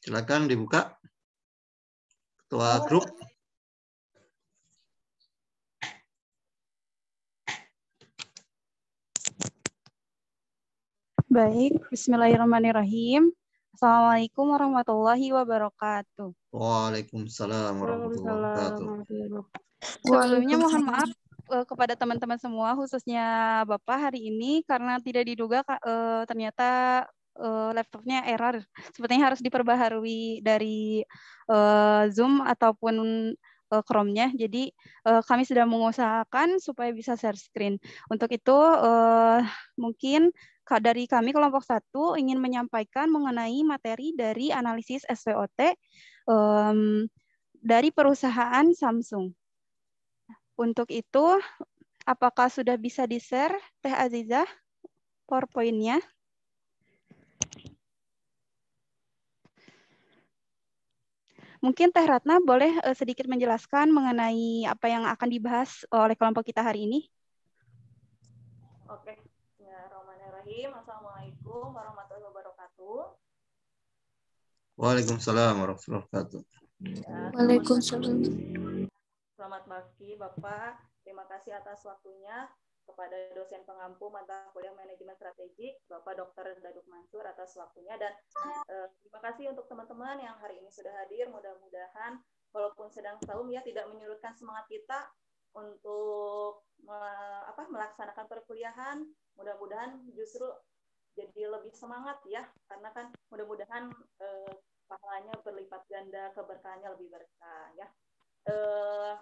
Silakan dibuka. Ketua grup. Baik, bismillahirrahmanirrahim. Assalamualaikum warahmatullahi wabarakatuh. Waalaikumsalam warahmatullahi wabarakatuh. Sebelumnya mohon maaf eh, kepada teman-teman semua khususnya Bapak hari ini karena tidak diduga eh, ternyata uh, laptopnya error. Sepertinya harus diperbaharui dari uh, Zoom ataupun uh, Chrome-nya. Jadi uh, kami sudah mengusahakan supaya bisa share screen. Untuk itu uh, mungkin dari kami kelompok satu ingin menyampaikan mengenai materi dari analisis SWOT um, dari perusahaan Samsung. Untuk itu, apakah sudah bisa di-share Teh Azizah PowerPoint-nya? Mungkin Teh Ratna boleh uh, sedikit menjelaskan mengenai apa yang akan dibahas eh, oleh kelompok kita hari ini? Oke. Bismillahirrahmanirrahim. Ya, Assalamualaikum warahmatullahi wabarakatuh. Waalaikumsalam warahmatullahi wabarakatuh. Ya, Waalaikumsalam. Selamat pagi Bapak. Terima kasih atas waktunya kepada dosen pengampu mata kuliah manajemen strategik Bapak Dr. Daduk Mansur atas waktunya dan eh, terima kasih untuk teman-teman yang hari ini sudah hadir mudah-mudahan walaupun sedang saum ya tidak menyurutkan semangat kita untuk me, apa melaksanakan perkuliahan mudah-mudahan justru jadi lebih semangat ya karena kan mudah-mudahan eh, pahalanya berlipat ganda keberkahannya lebih berkah ya eh,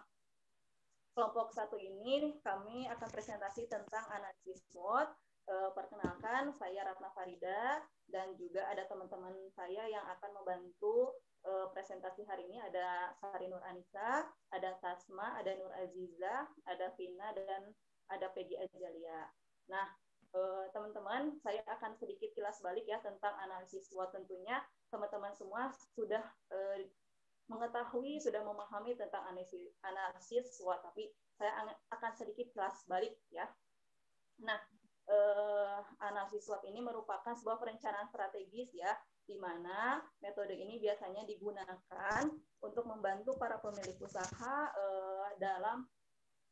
kelompok satu ini kami akan presentasi tentang analisis SWOT. E, eh, perkenalkan, saya Ratna Farida dan juga ada teman-teman saya yang akan membantu e, presentasi hari ini. Ada Sari Nur Anissa, ada Tasma, ada Nur Aziza, ada Vina, dan ada Peggy Azalia. Nah, eh, teman-teman, saya akan sedikit kilas balik ya tentang analisis SWOT tentunya. Teman-teman semua sudah mengetahui, sudah memahami tentang analisis anasiswa, tapi saya akan sedikit kelas balik ya. Nah, eh, anasiswa ini merupakan sebuah perencanaan strategis ya, di mana metode ini biasanya digunakan untuk membantu para pemilik usaha eh, dalam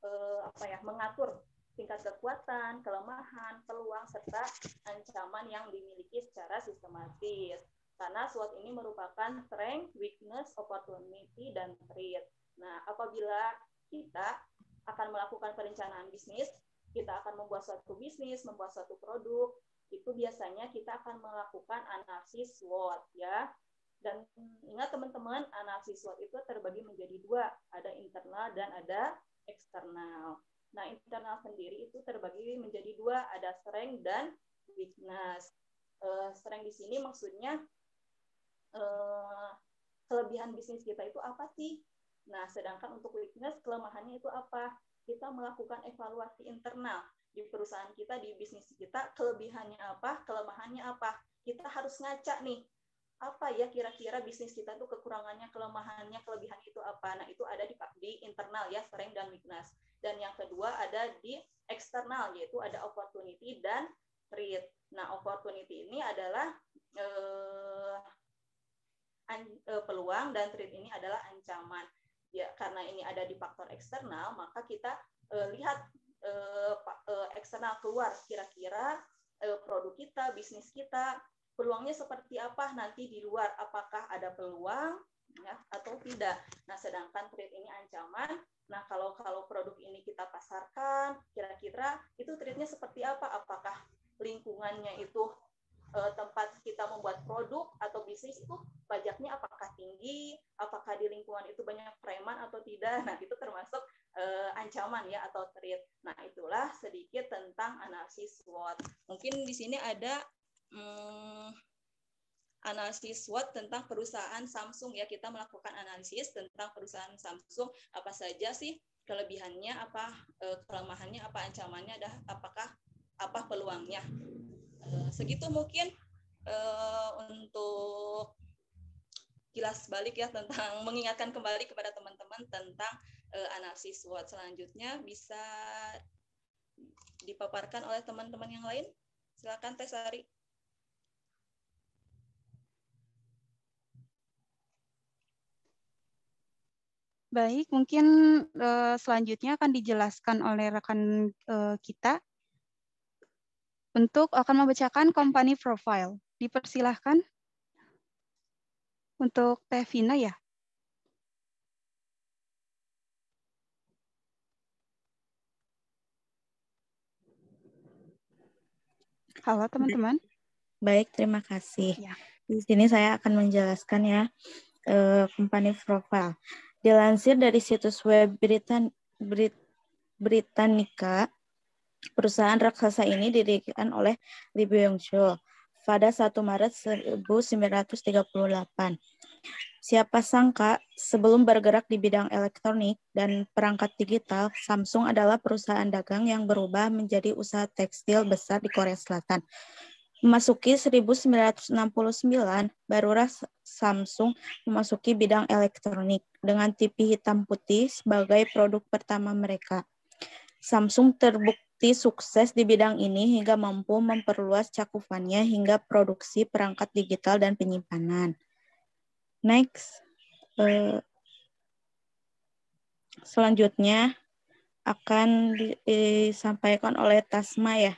eh, apa ya mengatur tingkat kekuatan, kelemahan, peluang serta ancaman yang dimiliki secara sistematis karena SWOT ini merupakan strength, weakness, opportunity, dan threat. Nah, apabila kita akan melakukan perencanaan bisnis, kita akan membuat suatu bisnis, membuat suatu produk, itu biasanya kita akan melakukan analisis SWOT ya. Dan ingat teman-teman, analisis SWOT itu terbagi menjadi dua, ada internal dan ada eksternal. Nah, internal sendiri itu terbagi menjadi dua, ada strength dan weakness. Uh, strength di sini maksudnya Eh, kelebihan bisnis kita itu apa sih? Nah, sedangkan untuk weakness, kelemahannya itu apa? Kita melakukan evaluasi internal di perusahaan kita, di bisnis kita, kelebihannya apa, kelemahannya apa. Kita harus ngaca nih, apa ya kira-kira bisnis kita itu kekurangannya, kelemahannya, kelebihan itu apa. Nah, itu ada di, di internal ya, strength dan weakness. Dan yang kedua ada di eksternal, yaitu ada opportunity dan threat. Nah, opportunity ini adalah eh, uh, peluang dan threat ini adalah ancaman. Ya, karena ini ada di faktor eksternal, maka kita uh, lihat uh, uh, eksternal keluar kira-kira uh, produk kita, bisnis kita, peluangnya seperti apa nanti di luar, apakah ada peluang ya atau tidak. Nah, sedangkan threat ini ancaman. Nah, kalau kalau produk ini kita pasarkan, kira-kira itu trendnya seperti apa? Apakah lingkungannya itu tempat kita membuat produk atau bisnis itu pajaknya apakah di lingkungan itu banyak preman atau tidak. Nah, itu termasuk uh, ancaman ya atau threat. Nah, itulah sedikit tentang analisis SWOT. Mungkin di sini ada hmm, analisis SWOT tentang perusahaan Samsung ya. Kita melakukan analisis tentang perusahaan Samsung apa saja sih kelebihannya, apa eh, kelemahannya, apa ancamannya, ada apakah apa peluangnya. Eh, segitu mungkin untuk kilas balik ya tentang mengingatkan kembali kepada teman-teman tentang uh, analisis SWOT selanjutnya bisa dipaparkan oleh teman-teman yang lain. Silakan Teh Sari. Baik, mungkin uh, selanjutnya akan dijelaskan oleh rekan uh, kita untuk akan membacakan company profile. Dipersilahkan untuk Teh ya? Halo teman-teman. Baik, terima kasih. Ya. Di sini saya akan menjelaskan ya uh, company profile. Dilansir dari situs web Britan Brit Britannica, perusahaan raksasa ini didirikan oleh Lee Byung-chul pada 1 Maret 1938. Siapa sangka, sebelum bergerak di bidang elektronik dan perangkat digital, Samsung adalah perusahaan dagang yang berubah menjadi usaha tekstil besar di Korea Selatan. Memasuki 1969, barulah Samsung memasuki bidang elektronik dengan TV hitam putih sebagai produk pertama mereka. Samsung terbuk terbukti sukses di bidang ini hingga mampu memperluas cakupannya hingga produksi perangkat digital dan penyimpanan. Next. Eh, selanjutnya akan disampaikan oleh Tasma ya.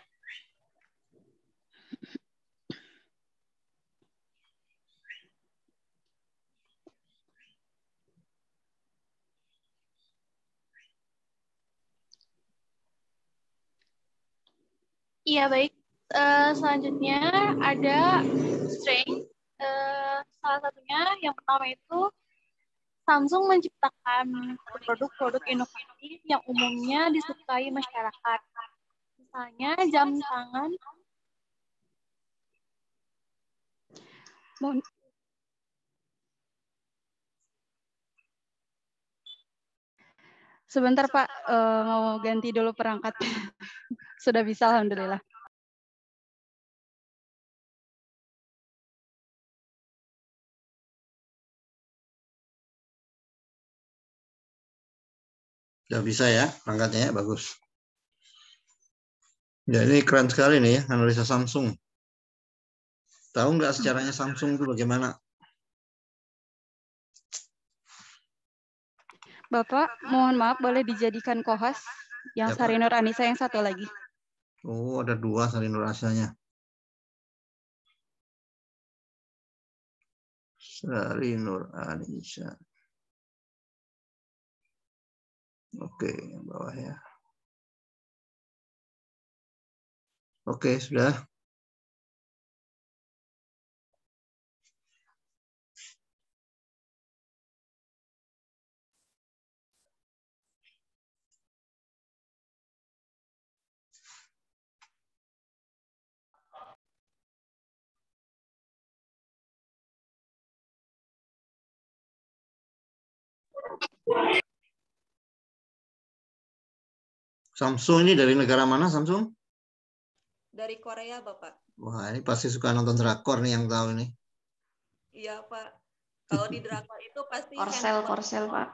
Iya baik. Uh, selanjutnya ada strength. Eh, uh, salah satunya yang pertama itu Samsung menciptakan produk-produk inovatif yang umumnya disukai masyarakat. Misalnya jam tangan. Mohon, Sebentar Pak, uh, mau ganti dulu perangkat. sudah bisa alhamdulillah Sudah bisa ya perangkatnya ya, bagus. Ya ini keren sekali nih ya, analisa Samsung. Tahu nggak sejarahnya Samsung itu bagaimana? Bapak, mohon maaf boleh dijadikan kohas yang ya, Sarinur Anissa yang satu lagi. Oh, ada dua salin rasanya. Sari Nur Anissa. Oke, yang bawah ya. Oke, sudah. Samsung ini dari negara mana Samsung? Dari Korea Bapak. Wah ini pasti suka nonton drakor nih yang tahu ini. Iya Pak. Kalau di drakor itu pasti Korsel, Korsel Pak.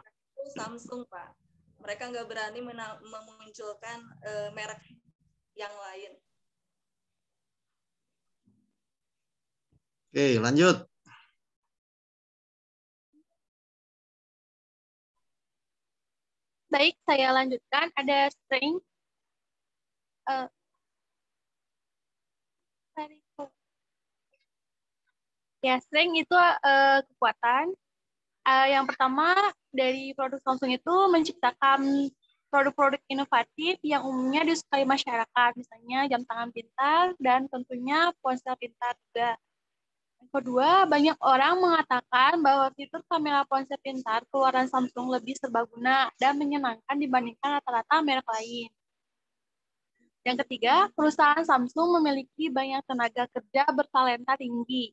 Samsung Pak. Mereka nggak berani memunculkan uh, merek yang lain. Oke lanjut. Baik, saya lanjutkan. Ada string. Uh, ya, string itu uh, kekuatan. Uh, yang pertama dari produk Samsung itu menciptakan produk-produk inovatif yang umumnya disukai masyarakat, misalnya jam tangan pintar dan tentunya ponsel pintar juga. Kedua, banyak orang mengatakan bahwa fitur kamera ponsel pintar keluaran Samsung lebih serbaguna dan menyenangkan dibandingkan rata-rata merek lain. Yang ketiga, perusahaan Samsung memiliki banyak tenaga kerja bertalenta tinggi.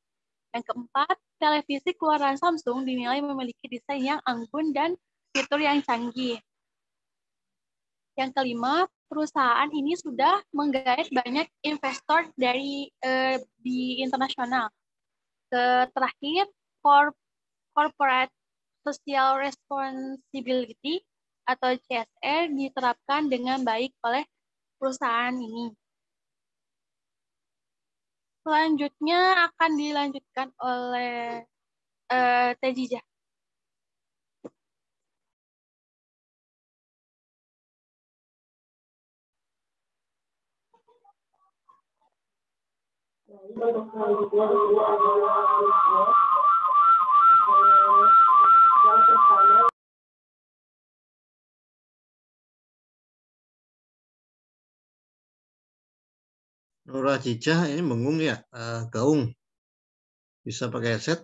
Yang keempat, televisi keluaran Samsung dinilai memiliki desain yang anggun dan fitur yang canggih. Yang kelima, perusahaan ini sudah menggait banyak investor dari eh, di internasional ke terakhir corporate social responsibility atau CSR diterapkan dengan baik oleh perusahaan ini. Selanjutnya akan dilanjutkan oleh uh, eh, Tejijah. Nora Cicah ini mengung ya, uh, gaung. Bisa pakai headset.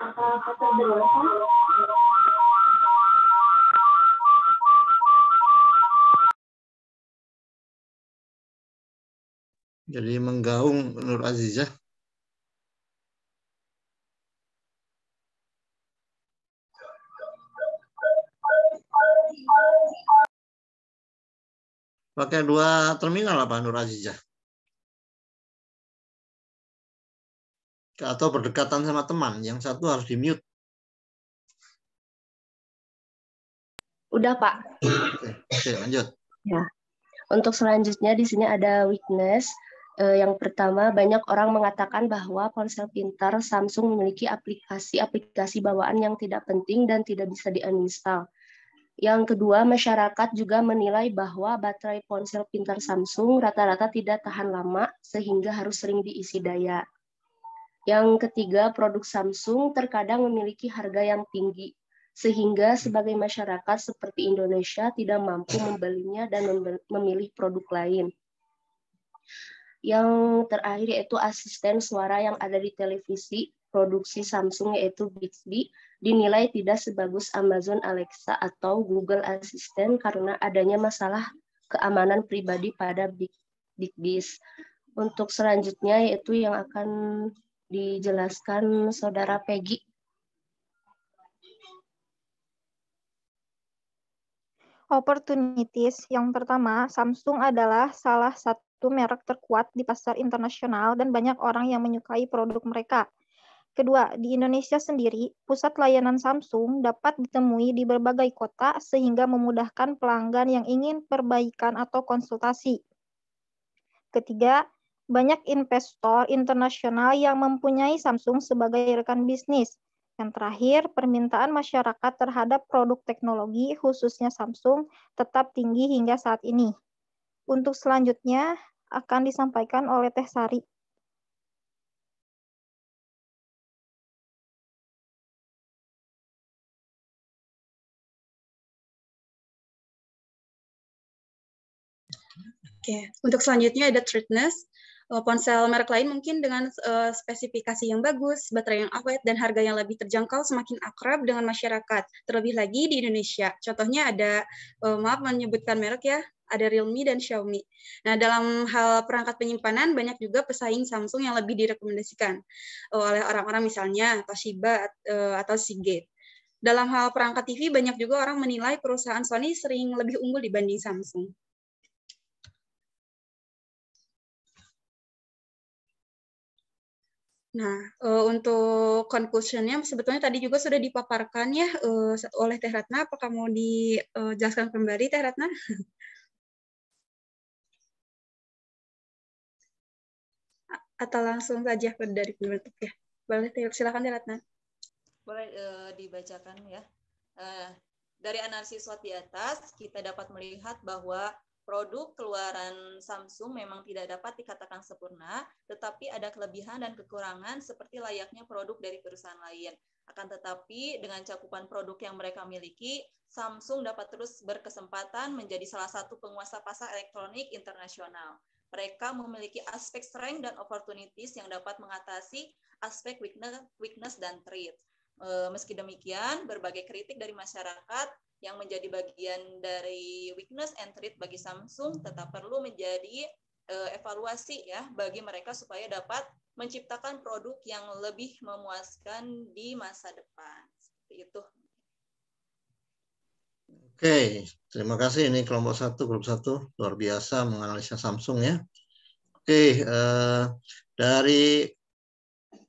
Apa kata Jadi menggaung Nur Azizah. Ya. Pakai dua terminal apa Nur Azizah? Ya? Atau berdekatan sama teman. Yang satu harus di-mute. Udah, Pak. Oke, oke lanjut. Ya. Untuk selanjutnya di sini ada witness. Eh, yang pertama, banyak orang mengatakan bahwa ponsel pintar Samsung memiliki aplikasi-aplikasi bawaan yang tidak penting dan tidak bisa diinstal. Yang kedua, masyarakat juga menilai bahwa baterai ponsel pintar Samsung rata-rata tidak tahan lama sehingga harus sering diisi daya. Yang ketiga, produk Samsung terkadang memiliki harga yang tinggi sehingga sebagai masyarakat seperti Indonesia tidak mampu membelinya dan memilih produk lain yang terakhir yaitu asisten suara yang ada di televisi produksi Samsung yaitu Bixby dinilai tidak sebagus Amazon Alexa atau Google Assistant karena adanya masalah keamanan pribadi pada Big Bixby. Untuk selanjutnya yaitu yang akan dijelaskan saudara Peggy. Opportunities yang pertama, Samsung adalah salah satu satu merek terkuat di pasar internasional dan banyak orang yang menyukai produk mereka. Kedua, di Indonesia sendiri, pusat layanan Samsung dapat ditemui di berbagai kota sehingga memudahkan pelanggan yang ingin perbaikan atau konsultasi. Ketiga, banyak investor internasional yang mempunyai Samsung sebagai rekan bisnis. Yang terakhir, permintaan masyarakat terhadap produk teknologi, khususnya Samsung, tetap tinggi hingga saat ini. Untuk selanjutnya, akan disampaikan oleh Teh Sari. Oke, untuk selanjutnya ada treatness. Eh, ponsel merek lain mungkin dengan uh, spesifikasi yang bagus, baterai yang awet, dan harga yang lebih terjangkau semakin akrab dengan masyarakat, terlebih lagi di Indonesia. Contohnya ada, uh, maaf menyebutkan merek ya, ada Realme dan Xiaomi. Nah, dalam hal perangkat penyimpanan banyak juga pesaing Samsung yang lebih direkomendasikan eh, oleh orang-orang misalnya Toshiba eh, atau Seagate. Dalam hal perangkat TV banyak juga orang menilai perusahaan Sony sering lebih unggul dibanding Samsung. Nah, uh, untuk conclusionnya sebetulnya tadi juga sudah dipaparkan ya oleh Teh Ratna. Apakah mau dijelaskan kembali Teh Ratna? atau langsung saja dari penutup ya? Boleh silakan Ratna. Boleh uh, dibacakan ya. Uh, dari analisis SWOT di atas, kita dapat melihat bahwa produk keluaran Samsung memang tidak dapat dikatakan sempurna, tetapi ada kelebihan dan kekurangan seperti layaknya produk dari perusahaan lain. Akan tetapi, dengan cakupan produk yang mereka miliki, Samsung dapat terus berkesempatan menjadi salah satu penguasa pasar elektronik internasional. Mereka memiliki aspek strength dan opportunities yang dapat mengatasi aspek weakness, weakness dan trait. E, meski demikian, berbagai kritik dari masyarakat yang menjadi bagian dari weakness and trait bagi Samsung tetap perlu menjadi e, evaluasi ya bagi mereka supaya dapat menciptakan produk yang lebih memuaskan di masa depan. Seperti itu. Oke, terima kasih. Ini kelompok satu, grup satu luar biasa menganalisa Samsung ya. Oke, eh, dari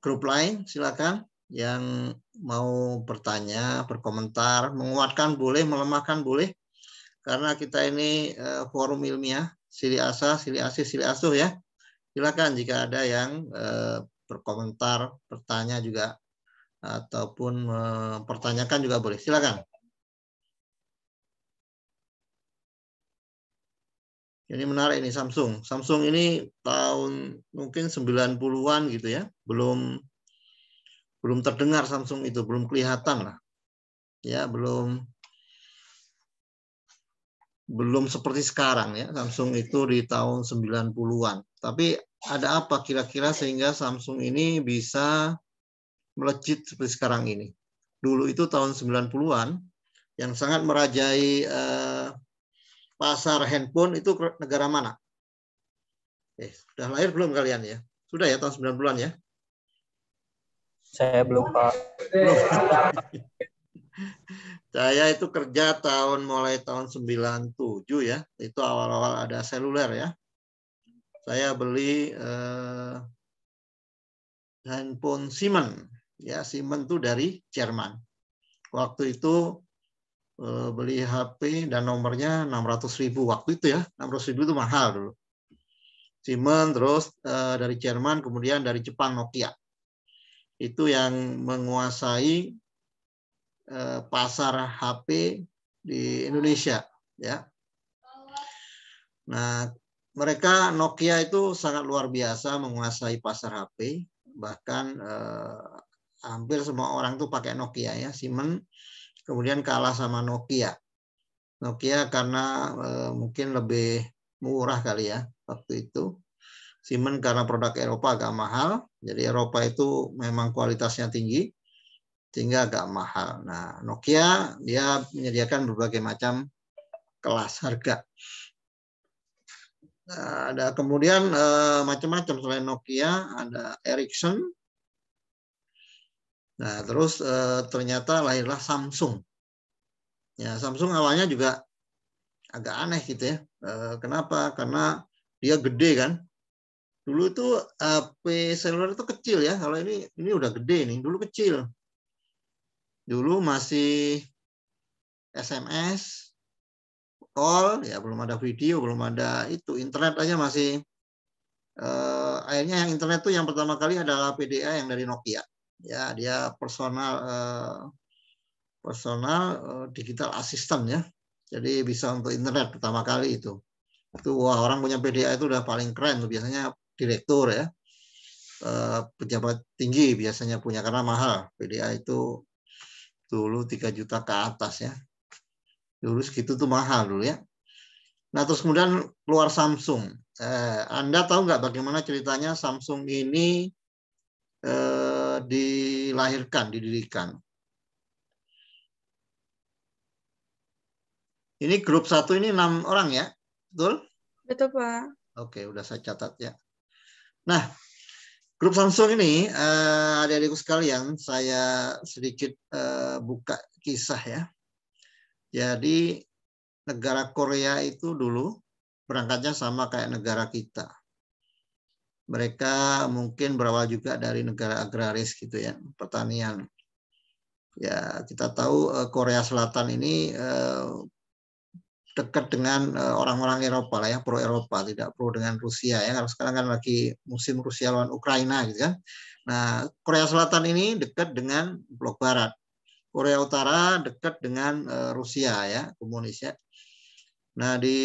grup lain silakan yang mau bertanya, berkomentar, menguatkan boleh, melemahkan boleh. Karena kita ini eh, forum ilmiah, sili asa, sili asih, sili asuh ya. Silakan jika ada yang eh, berkomentar, bertanya juga ataupun eh, mempertanyakan juga boleh. Silakan. Ini menarik ini Samsung. Samsung ini tahun mungkin 90-an gitu ya. Belum belum terdengar Samsung itu, belum kelihatan lah. Ya, belum belum seperti sekarang ya. Samsung itu di tahun 90-an. Tapi ada apa kira-kira sehingga Samsung ini bisa melejit seperti sekarang ini? Dulu itu tahun 90-an yang sangat merajai eh, pasar handphone itu negara mana? Eh, sudah lahir belum kalian ya? Sudah ya tahun 90-an ya? Saya belum, Pak. Saya itu kerja tahun mulai tahun 97 ya. Itu awal-awal ada seluler ya. Saya beli eh, handphone Siemens. Ya, Siemens itu dari Jerman. Waktu itu Eh, beli HP dan nomornya 600 ribu waktu itu ya 600 ribu itu mahal dulu Siemens terus eh, dari Jerman kemudian dari Jepang Nokia itu yang menguasai eh, pasar HP di Indonesia ya nah mereka Nokia itu sangat luar biasa menguasai pasar HP bahkan eh, hampir semua orang tuh pakai Nokia ya Siemens kemudian kalah sama Nokia. Nokia karena eh, mungkin lebih murah kali ya waktu itu. Siemens karena produk Eropa agak mahal, jadi Eropa itu memang kualitasnya tinggi, sehingga agak mahal. Nah, Nokia dia menyediakan berbagai macam kelas harga. Nah, ada kemudian eh, macam-macam selain Nokia ada Ericsson, Nah, terus e, ternyata lahirlah Samsung. Ya, Samsung awalnya juga agak aneh gitu ya. E, kenapa? Karena dia gede kan. Dulu itu HP eh, seluler itu kecil ya. Kalau ini ini udah gede nih. Dulu kecil. Dulu masih SMS, call, ya belum ada video, belum ada itu internet aja masih. E, akhirnya yang internet tuh yang pertama kali adalah PDA yang dari Nokia ya dia personal eh, personal eh, digital assistant ya jadi bisa untuk internet pertama kali itu itu wah orang punya PDA itu udah paling keren tuh biasanya direktur ya eh, pejabat tinggi biasanya punya karena mahal PDA itu dulu 3 juta ke atas ya dulu segitu tuh mahal dulu ya nah terus kemudian keluar Samsung eh, Anda tahu nggak bagaimana ceritanya Samsung ini eh, dilahirkan, didirikan. Ini grup satu ini enam orang ya, betul? Betul Pak. Oke, udah saya catat ya. Nah, grup Samsung ini uh, adik-adikku sekalian, saya sedikit eh, buka kisah ya. Jadi negara Korea itu dulu berangkatnya sama kayak negara kita mereka mungkin berawal juga dari negara agraris gitu ya, pertanian. Ya, kita tahu eh, Korea Selatan ini eh, dekat dengan eh, orang-orang Eropa lah ya, pro Eropa, tidak pro dengan Rusia ya. Kalau sekarang kan lagi musim Rusia lawan Ukraina gitu kan. Nah, Korea Selatan ini dekat dengan Blok Barat. Korea Utara dekat dengan Rusia ya, komunis ya. Nah, di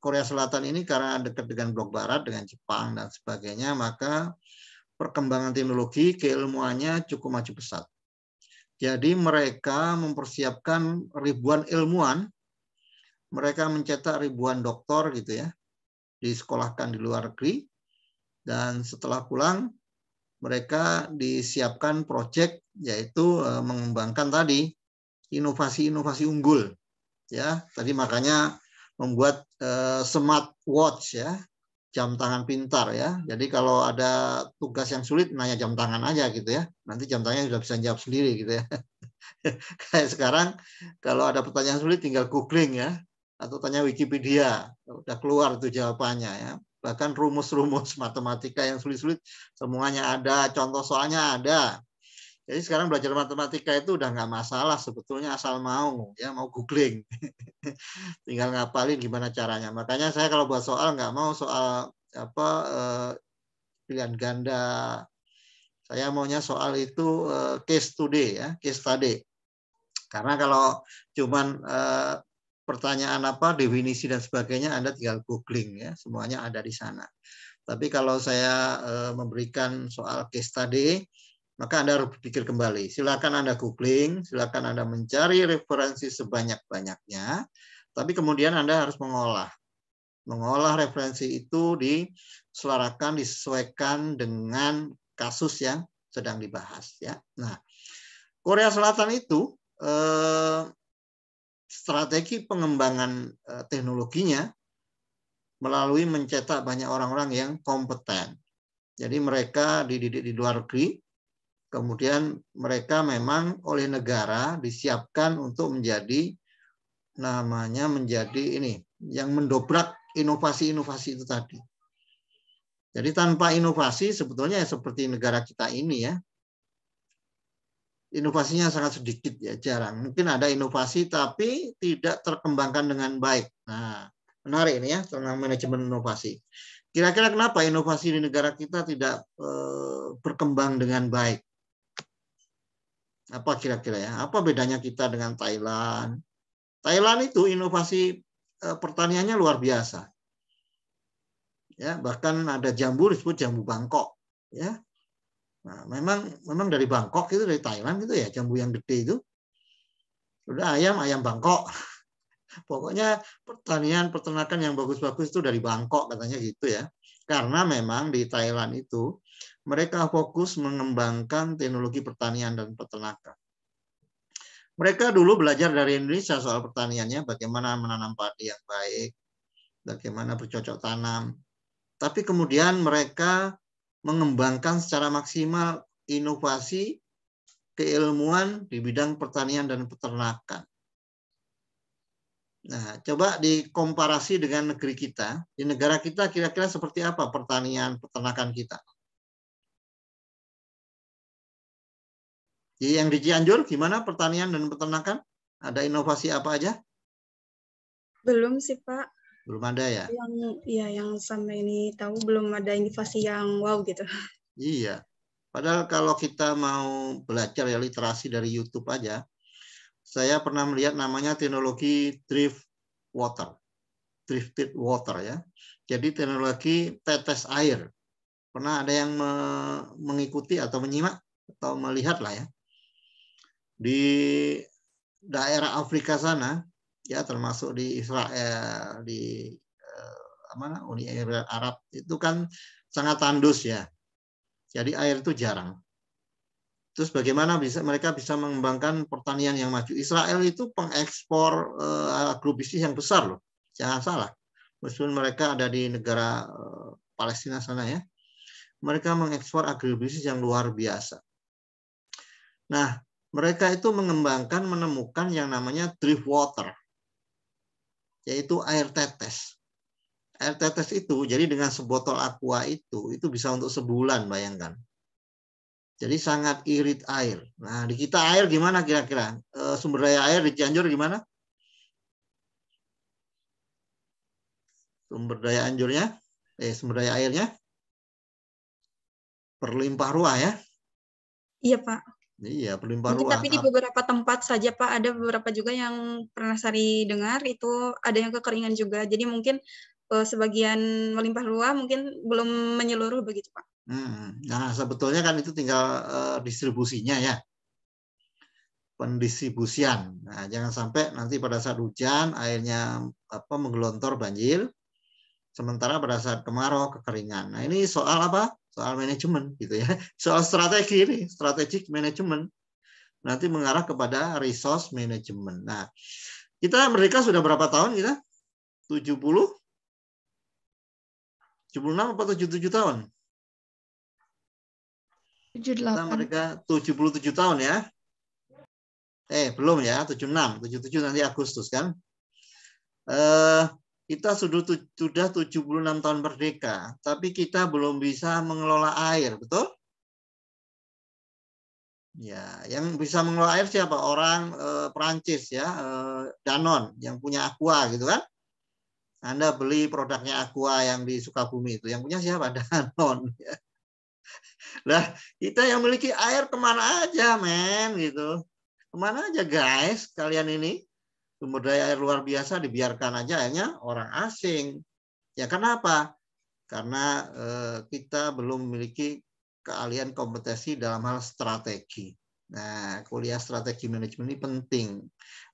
Korea Selatan ini karena dekat dengan blok barat, dengan Jepang dan sebagainya, maka perkembangan teknologi keilmuannya cukup maju pesat. Jadi mereka mempersiapkan ribuan ilmuwan, mereka mencetak ribuan doktor gitu ya, disekolahkan di luar negeri, dan setelah pulang mereka disiapkan proyek yaitu e, mengembangkan tadi inovasi-inovasi unggul ya tadi makanya membuat uh, smart watch ya, jam tangan pintar ya. Jadi kalau ada tugas yang sulit nanya jam tangan aja gitu ya. Nanti jam tangannya sudah bisa jawab sendiri gitu ya. Kayak sekarang kalau ada pertanyaan sulit tinggal googling ya atau tanya Wikipedia, udah keluar tuh jawabannya ya. Bahkan rumus-rumus matematika yang sulit-sulit semuanya ada, contoh soalnya ada jadi sekarang belajar matematika itu udah nggak masalah sebetulnya asal mau ya mau googling, tinggal ngapalin gimana caranya. Makanya saya kalau buat soal nggak mau soal apa eh, pilihan ganda. Saya maunya soal itu eh, case study ya case study. Karena kalau cuman eh, pertanyaan apa definisi dan sebagainya Anda tinggal googling ya semuanya ada di sana. Tapi kalau saya eh, memberikan soal case study maka Anda harus berpikir kembali. Silakan Anda googling, silakan Anda mencari referensi sebanyak-banyaknya, tapi kemudian Anda harus mengolah. Mengolah referensi itu diselarakan, disesuaikan dengan kasus yang sedang dibahas. ya. Nah, Korea Selatan itu eh, strategi pengembangan eh, teknologinya melalui mencetak banyak orang-orang yang kompeten. Jadi mereka dididik di luar negeri, kemudian mereka memang oleh negara disiapkan untuk menjadi namanya menjadi ini yang mendobrak inovasi-inovasi itu tadi. Jadi tanpa inovasi sebetulnya ya seperti negara kita ini ya. Inovasinya sangat sedikit ya, jarang. Mungkin ada inovasi tapi tidak terkembangkan dengan baik. Nah, menarik ini ya tentang manajemen inovasi. Kira-kira kenapa inovasi di negara kita tidak eh, berkembang dengan baik? Apa kira-kira ya? Apa bedanya kita dengan Thailand? Hmm. Thailand itu inovasi eh, pertaniannya luar biasa. Ya, bahkan ada jambu disebut jambu Bangkok, ya. Nah, memang memang dari Bangkok itu dari Thailand gitu ya, jambu yang gede itu. Udah ayam ayam Bangkok. Pokoknya pertanian peternakan yang bagus-bagus itu dari Bangkok katanya gitu ya. Karena memang di Thailand itu mereka fokus mengembangkan teknologi pertanian dan peternakan. Mereka dulu belajar dari Indonesia soal pertaniannya, bagaimana menanam padi yang baik, bagaimana bercocok tanam. Tapi kemudian mereka mengembangkan secara maksimal inovasi keilmuan di bidang pertanian dan peternakan. Nah, coba dikomparasi dengan negeri kita. Di negara kita kira-kira seperti apa pertanian, peternakan kita? Ya, yang di Cianjur gimana pertanian dan peternakan? Ada inovasi apa aja? Belum sih Pak. Belum ada ya? Yang ya yang sama ini tahu belum ada inovasi yang wow gitu. Iya. Padahal kalau kita mau belajar ya literasi dari YouTube aja, saya pernah melihat namanya teknologi drift water, drifted water ya. Jadi teknologi tetes air. Pernah ada yang mengikuti atau menyimak atau melihat lah ya di daerah Afrika sana ya termasuk di Israel di eh, mana Uni Emirat Arab itu kan sangat tandus ya jadi air itu jarang terus bagaimana bisa mereka bisa mengembangkan pertanian yang maju Israel itu pengekspor eh, agrobisnis yang besar loh jangan salah meskipun mereka ada di negara eh, Palestina sana ya mereka mengekspor agribisnis yang luar biasa nah mereka itu mengembangkan menemukan yang namanya drift water yaitu air tetes. Air tetes itu jadi dengan sebotol aqua itu itu bisa untuk sebulan bayangkan. Jadi sangat irit air. Nah, di kita air gimana kira-kira? Eh, sumber daya air di Cianjur gimana? Sumber daya anjurnya? Eh, sumber daya airnya? perlimpah ruah ya? Iya, Pak. Iya, perlimpahan ruah. Tapi di ah. beberapa tempat saja Pak, ada beberapa juga yang pernah Sari dengar itu ada yang kekeringan juga. Jadi mungkin eh, sebagian melimpah ruah mungkin belum menyeluruh begitu Pak. Hmm. Nah, sebetulnya kan itu tinggal uh, distribusinya ya. Pendistribusian. Nah, jangan sampai nanti pada saat hujan airnya apa menggelontor banjir sementara pada saat kemarau kekeringan. Nah, ini soal apa? soal manajemen gitu ya soal strategi ini strategic management nanti mengarah kepada resource management nah kita mereka sudah berapa tahun kita 70 76 atau 77 tahun 78 kita mereka 77 tahun ya eh belum ya 76 77 nanti Agustus kan eh kita sudah 76 tahun merdeka, tapi kita belum bisa mengelola air, betul? Ya, yang bisa mengelola air siapa? Orang e, Perancis ya, e, eh, Danon yang punya Aqua gitu kan. Anda beli produknya Aqua yang di Sukabumi itu, yang punya siapa? Danon. Ya. Lah, kita yang memiliki air kemana aja, men? Gitu. Kemana aja, guys? Kalian ini? sumber daya air luar biasa dibiarkan aja hanya orang asing. Ya kenapa? Karena eh, kita belum memiliki keahlian kompetensi dalam hal strategi. Nah, kuliah strategi manajemen ini penting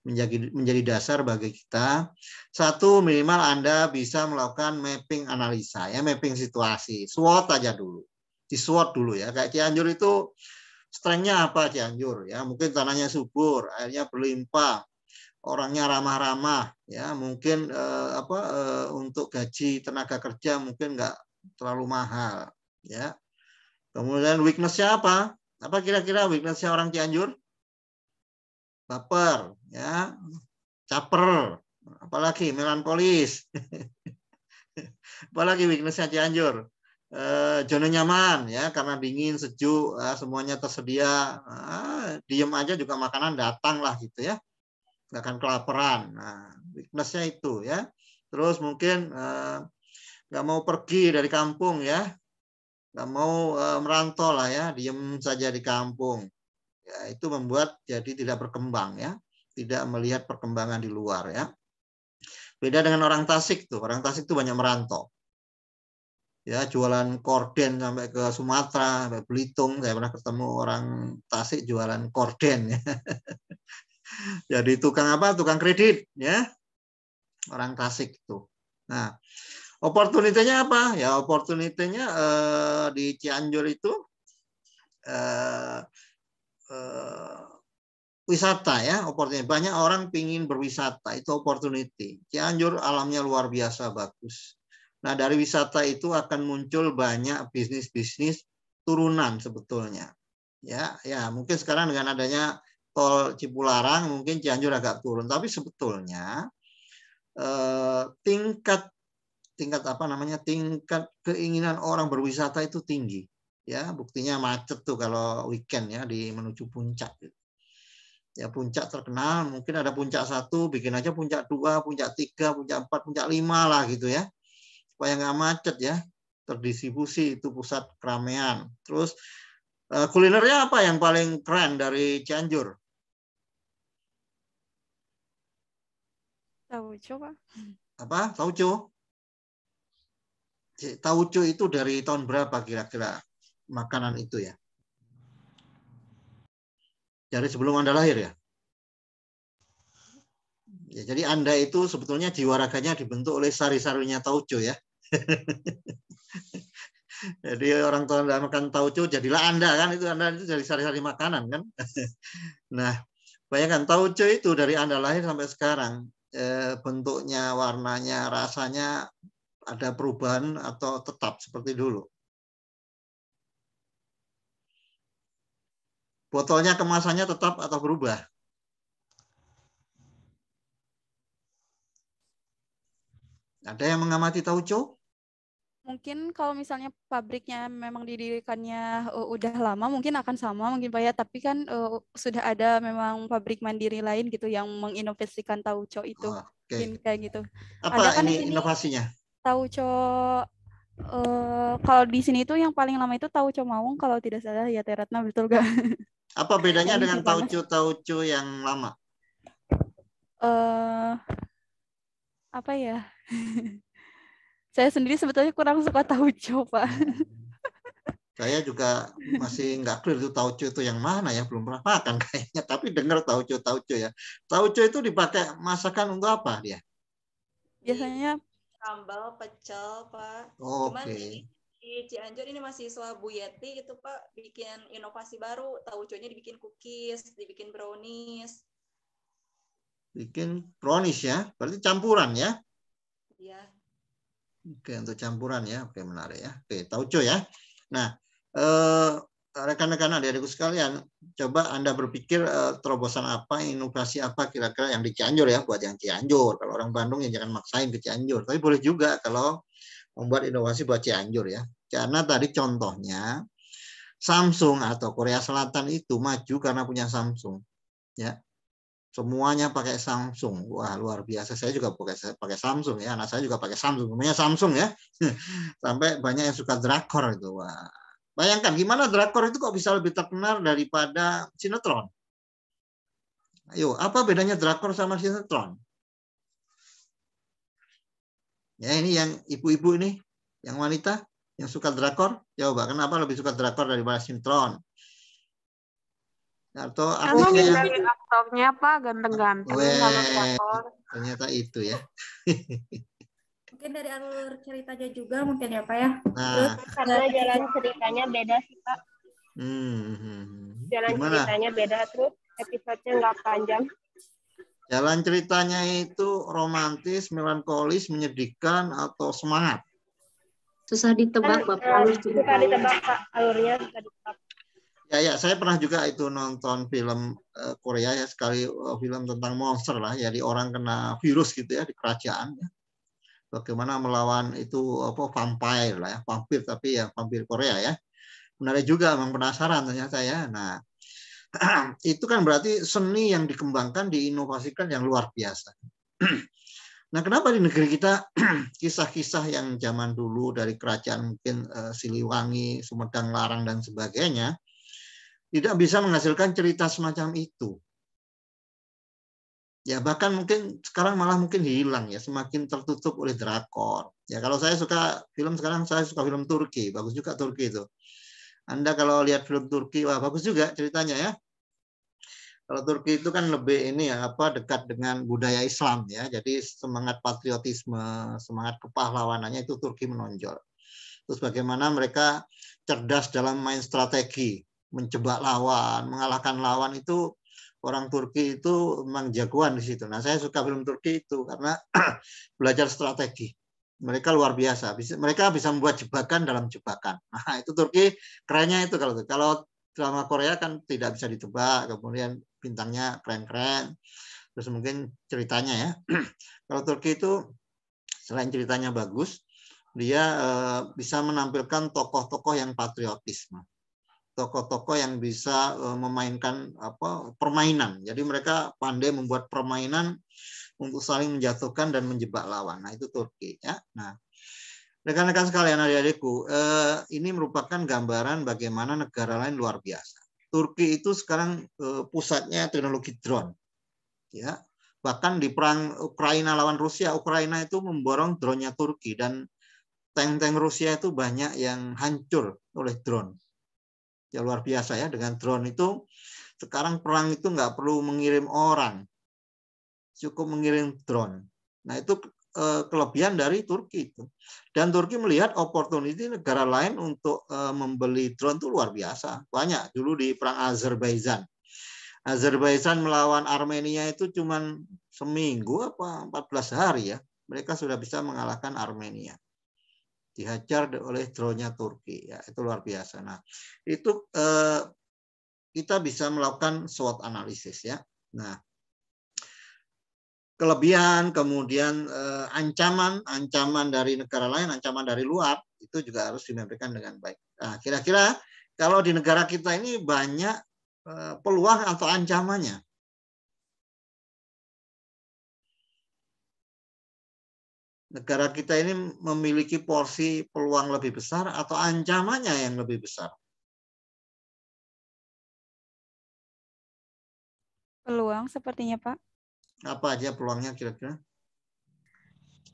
menjadi menjadi dasar bagi kita. Satu minimal Anda bisa melakukan mapping analisa ya, mapping situasi. SWOT aja dulu. Di SWOT dulu ya. Kayak Cianjur itu strength apa Cianjur ya? Mungkin tanahnya subur, airnya berlimpah, orangnya ramah-ramah ya mungkin eh, apa eh, untuk gaji tenaga kerja mungkin nggak terlalu mahal ya kemudian weaknessnya apa apa kira-kira weaknessnya orang Cianjur baper ya caper apalagi melankolis apalagi weaknessnya Cianjur eh, zona nyaman ya karena dingin sejuk eh, semuanya tersedia eh, diem aja juga makanan datang lah gitu ya nggak akan kelaparan. Nah, weaknessnya itu ya. Terus mungkin eh, nggak mau pergi dari kampung ya, nggak mau eh, merantau lah ya, diem saja di kampung. Ya, itu membuat jadi tidak berkembang ya, tidak melihat perkembangan di luar ya. Beda dengan orang Tasik tuh, orang Tasik tuh banyak merantau. Ya, jualan korden sampai ke Sumatera, sampai Belitung, saya pernah ketemu orang Tasik jualan korden ya. Jadi tukang apa? Tukang kredit, ya. Orang klasik itu. Nah, opportunitynya apa? Ya, opportunitynya eh, di Cianjur itu eh, eh, wisata ya, opportunity Banyak orang pingin berwisata, itu opportunity. Cianjur alamnya luar biasa bagus. Nah, dari wisata itu akan muncul banyak bisnis-bisnis turunan sebetulnya. Ya, ya, mungkin sekarang dengan adanya tol Cipularang mungkin Cianjur agak turun, tapi sebetulnya eh, tingkat tingkat apa namanya tingkat keinginan orang berwisata itu tinggi ya buktinya macet tuh kalau weekend ya di menuju puncak ya puncak terkenal mungkin ada puncak satu bikin aja puncak dua puncak tiga puncak empat puncak lima lah gitu ya supaya nggak macet ya terdistribusi itu pusat keramaian terus eh, kulinernya apa yang paling keren dari Cianjur Tauco, Pak. Apa? Tauco? Tauco itu dari tahun berapa kira-kira makanan itu ya? Jadi sebelum Anda lahir ya? ya jadi Anda itu sebetulnya jiwa raganya dibentuk oleh sari-sarinya tauco ya. jadi orang tua Anda makan tauco jadilah Anda kan itu Anda itu dari sari-sari makanan kan. nah, bayangkan tauco itu dari Anda lahir sampai sekarang Eh, bentuknya, warnanya, rasanya ada perubahan atau tetap seperti dulu. Botolnya kemasannya tetap atau berubah? Ada yang mengamati tauco? mungkin kalau misalnya pabriknya memang didirikannya uh, udah lama mungkin akan sama mungkin Pak ya tapi kan uh, sudah ada memang pabrik mandiri lain gitu yang menginovasikan tauco itu oh, okay. mungkin kayak gitu apa ada kan ini inovasinya tauco uh, kalau di sini itu yang paling lama itu tauco maung kalau tidak salah ya Teratna betul ga apa bedanya dengan tauco tauco yang lama uh, apa ya saya sendiri sebetulnya kurang suka tauco pak hmm. saya juga masih nggak clear itu tauco itu yang mana ya belum pernah makan kayaknya tapi dengar tauco tauco ya tauco itu dipakai masakan untuk apa dia biasanya sambal pecel pak oh, oke okay. di Cianjur ini masih selabu Yeti itu pak bikin inovasi baru tauconya dibikin cookies dibikin brownies bikin brownies ya berarti campuran ya iya Oke, untuk campuran ya. Oke, menarik ya. Oke, tauco ya. Nah, eh, rekan-rekan adik-adikku sekalian, coba Anda berpikir eh, terobosan apa, inovasi apa kira-kira yang di Cianjur ya, buat yang Cianjur. Kalau orang Bandung ya jangan maksain ke Cianjur. Tapi boleh juga kalau membuat inovasi buat Cianjur ya. Karena tadi contohnya, Samsung atau Korea Selatan itu maju karena punya Samsung. Ya, semuanya pakai Samsung. Wah, luar biasa. Saya juga pakai pakai Samsung ya. Anak saya juga pakai Samsung. Namanya Samsung ya. Sampai banyak yang suka drakor itu. Wah. Bayangkan gimana drakor itu kok bisa lebih terkenal daripada sinetron? Ayo, apa bedanya drakor sama sinetron? Ya, ini yang ibu-ibu ini, yang wanita yang suka drakor, coba kenapa lebih suka drakor daripada sinetron? atau aku dari aktornya Pak ganteng-ganteng sama Ternyata itu ya. mungkin dari alur ceritanya juga mungkin ya Pak ya. Nah. Terus karena jalan ceritanya beda sih Pak. Hmm, hmm, hmm, hmm. Jalan Gimana? ceritanya beda terus episodenya nggak panjang. Jalan ceritanya itu romantis, melankolis, menyedihkan, atau semangat? Susah ditebak, kan, Bapak. Eh, susah ditebak, Pak. Alurnya susah ditebak. Ya, ya, saya pernah juga itu nonton film eh, Korea ya sekali eh, film tentang monster lah, jadi ya, orang kena virus gitu ya di kerajaan. Ya. Bagaimana melawan itu apa vampire lah ya, vampir tapi ya vampir Korea ya. Menarik juga, memang penasaran ternyata ya. Nah, itu kan berarti seni yang dikembangkan, diinovasikan yang luar biasa. nah, kenapa di negeri kita kisah-kisah yang zaman dulu dari kerajaan mungkin eh, Siliwangi, Sumedang Larang dan sebagainya tidak bisa menghasilkan cerita semacam itu. Ya bahkan mungkin sekarang malah mungkin hilang ya semakin tertutup oleh drakor. Ya kalau saya suka film sekarang saya suka film Turki, bagus juga Turki itu. Anda kalau lihat film Turki wah bagus juga ceritanya ya. Kalau Turki itu kan lebih ini ya apa dekat dengan budaya Islam ya. Jadi semangat patriotisme, semangat kepahlawanannya itu Turki menonjol. Terus bagaimana mereka cerdas dalam main strategi mencoba lawan, mengalahkan lawan itu orang Turki itu memang jagoan di situ. Nah, saya suka film Turki itu karena belajar strategi. Mereka luar biasa. mereka bisa membuat jebakan dalam jebakan. Nah, itu Turki kerennya itu kalau itu. Kalau drama Korea kan tidak bisa ditebak, kemudian bintangnya keren-keren. Terus mungkin ceritanya ya. kalau Turki itu selain ceritanya bagus, dia eh, bisa menampilkan tokoh-tokoh yang patriotisme tokoh-tokoh yang bisa eh, memainkan apa permainan. Jadi mereka pandai membuat permainan untuk saling menjatuhkan dan menjebak lawan. Nah, itu Turki ya. Nah, rekan-rekan sekalian adik-adikku, eh, ini merupakan gambaran bagaimana negara lain luar biasa. Turki itu sekarang eh, pusatnya teknologi drone. Ya. Bahkan di perang Ukraina lawan Rusia, Ukraina itu memborong drone-nya Turki dan tank-tank Rusia itu banyak yang hancur oleh drone ya luar biasa ya dengan drone itu sekarang perang itu nggak perlu mengirim orang cukup mengirim drone nah itu eh, kelebihan dari Turki itu dan Turki melihat opportunity negara lain untuk eh, membeli drone itu luar biasa banyak dulu di perang Azerbaijan Azerbaijan melawan Armenia itu cuma seminggu apa 14 hari ya mereka sudah bisa mengalahkan Armenia dihajar oleh drone-nya Turki ya itu luar biasa nah itu eh, kita bisa melakukan SWOT analisis ya nah kelebihan kemudian eh, ancaman ancaman dari negara lain ancaman dari luar itu juga harus diberikan dengan baik nah kira-kira kalau di negara kita ini banyak eh, peluang atau ancamannya negara kita ini memiliki porsi peluang lebih besar atau ancamannya yang lebih besar? Peluang sepertinya, Pak. Apa aja peluangnya kira-kira?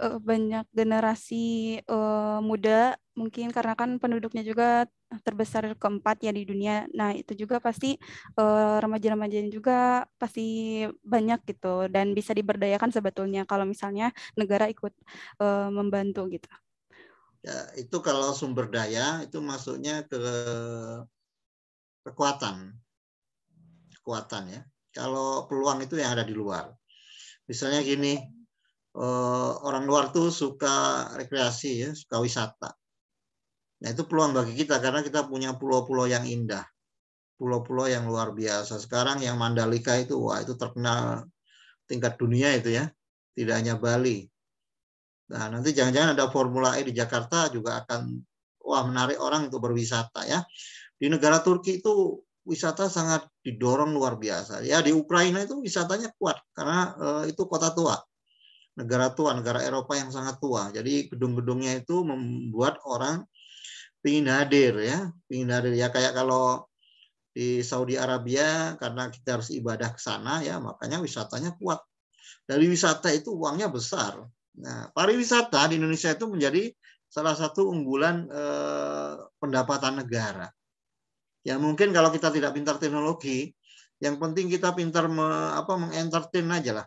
Eh, banyak generasi eh, muda, mungkin karena kan penduduknya juga terbesar keempat ya di dunia. Nah itu juga pasti eh, remaja-remaja uh, juga pasti banyak gitu dan bisa diberdayakan sebetulnya kalau misalnya negara ikut uh, membantu gitu. Ya, itu kalau sumber daya itu masuknya ke kekuatan, kekuatan ya. Kalau peluang itu yang ada di luar. Misalnya gini, uh, orang luar tuh suka rekreasi ya, suka wisata Nah itu peluang bagi kita karena kita punya pulau-pulau yang indah, pulau-pulau yang luar biasa. Sekarang yang Mandalika itu wah itu terkenal tingkat dunia itu ya, tidak hanya Bali. Nah nanti jangan-jangan ada Formula E di Jakarta juga akan wah menarik orang untuk berwisata ya. Di negara Turki itu wisata sangat didorong luar biasa. Ya di Ukraina itu wisatanya kuat karena e, itu kota tua negara tua, negara Eropa yang sangat tua. Jadi gedung-gedungnya itu membuat orang pingin hadir ya, pingin hadir ya kayak kalau di Saudi Arabia karena kita harus ibadah ke sana ya, makanya wisatanya kuat. Dari wisata itu uangnya besar. Nah, pariwisata di Indonesia itu menjadi salah satu unggulan eh, pendapatan negara. Ya mungkin kalau kita tidak pintar teknologi, yang penting kita pintar me, apa mengentertain aja lah.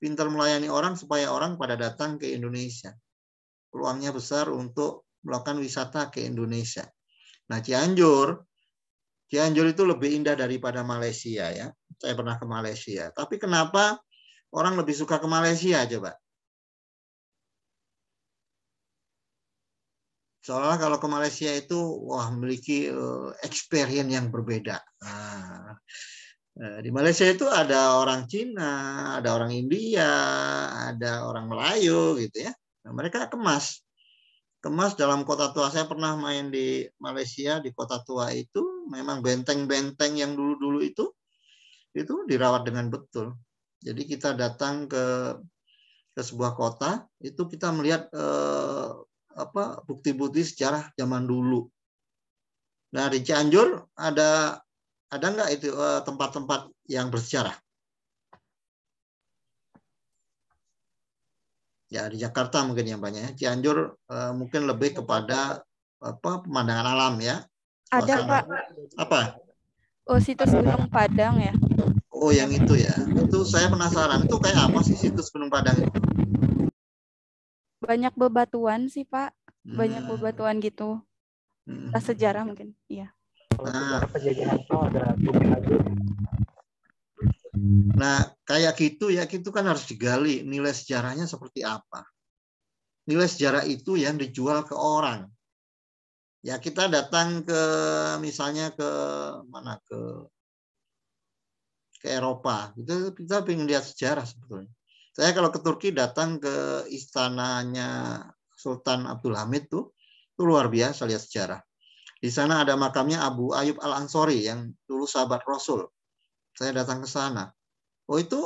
Pintar melayani orang supaya orang pada datang ke Indonesia. Peluangnya besar untuk melakukan wisata ke Indonesia. Nah, Cianjur, Cianjur itu lebih indah daripada Malaysia ya. Saya pernah ke Malaysia. Tapi kenapa orang lebih suka ke Malaysia coba? Seolah kalau ke Malaysia itu wah memiliki eh, experience yang berbeda. Ah, eh, di Malaysia itu ada orang Cina, ada orang India, ada orang Melayu gitu ya. Nah, mereka kemas Kemas dalam kota tua saya pernah main di Malaysia di kota tua itu memang benteng-benteng yang dulu-dulu itu itu dirawat dengan betul. Jadi kita datang ke ke sebuah kota itu kita melihat eh, apa bukti-bukti sejarah zaman dulu. Nah di Cianjur ada ada nggak itu eh, tempat-tempat eh, yang bersejarah? ya di Jakarta mungkin yang banyak ya. Cianjur uh, mungkin lebih kepada apa pemandangan alam ya ada pak apa oh situs Gunung Padang ya oh yang itu ya itu saya penasaran itu kayak apa sih situs Gunung Padang itu banyak bebatuan sih pak banyak hmm. bebatuan gitu hmm. sejarah mungkin iya nah. penjajahan itu ada Gunung Nah, kayak gitu ya, itu kan harus digali nilai sejarahnya seperti apa. Nilai sejarah itu yang dijual ke orang. Ya kita datang ke misalnya ke mana ke ke Eropa, kita kita ingin lihat sejarah sebetulnya. Saya kalau ke Turki datang ke istananya Sultan Abdul Hamid tuh, itu luar biasa lihat sejarah. Di sana ada makamnya Abu Ayub Al Ansori yang dulu sahabat Rasul saya datang ke sana. Oh itu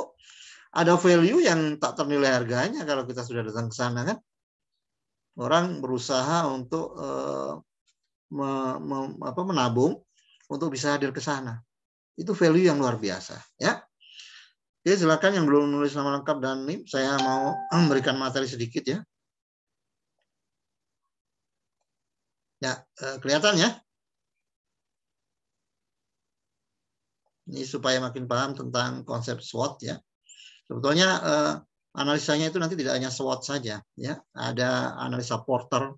ada value yang tak ternilai harganya kalau kita sudah datang ke sana kan. Orang berusaha untuk uh, menabung untuk bisa hadir ke sana. Itu value yang luar biasa, ya. Oke, silakan yang belum menulis nama lengkap dan NIM, saya mau memberikan materi sedikit ya. Ya, eh, kelihatan ya? Ini supaya makin paham tentang konsep SWOT ya. Sebetulnya eh, analisanya itu nanti tidak hanya SWOT saja ya. Ada analisa Porter,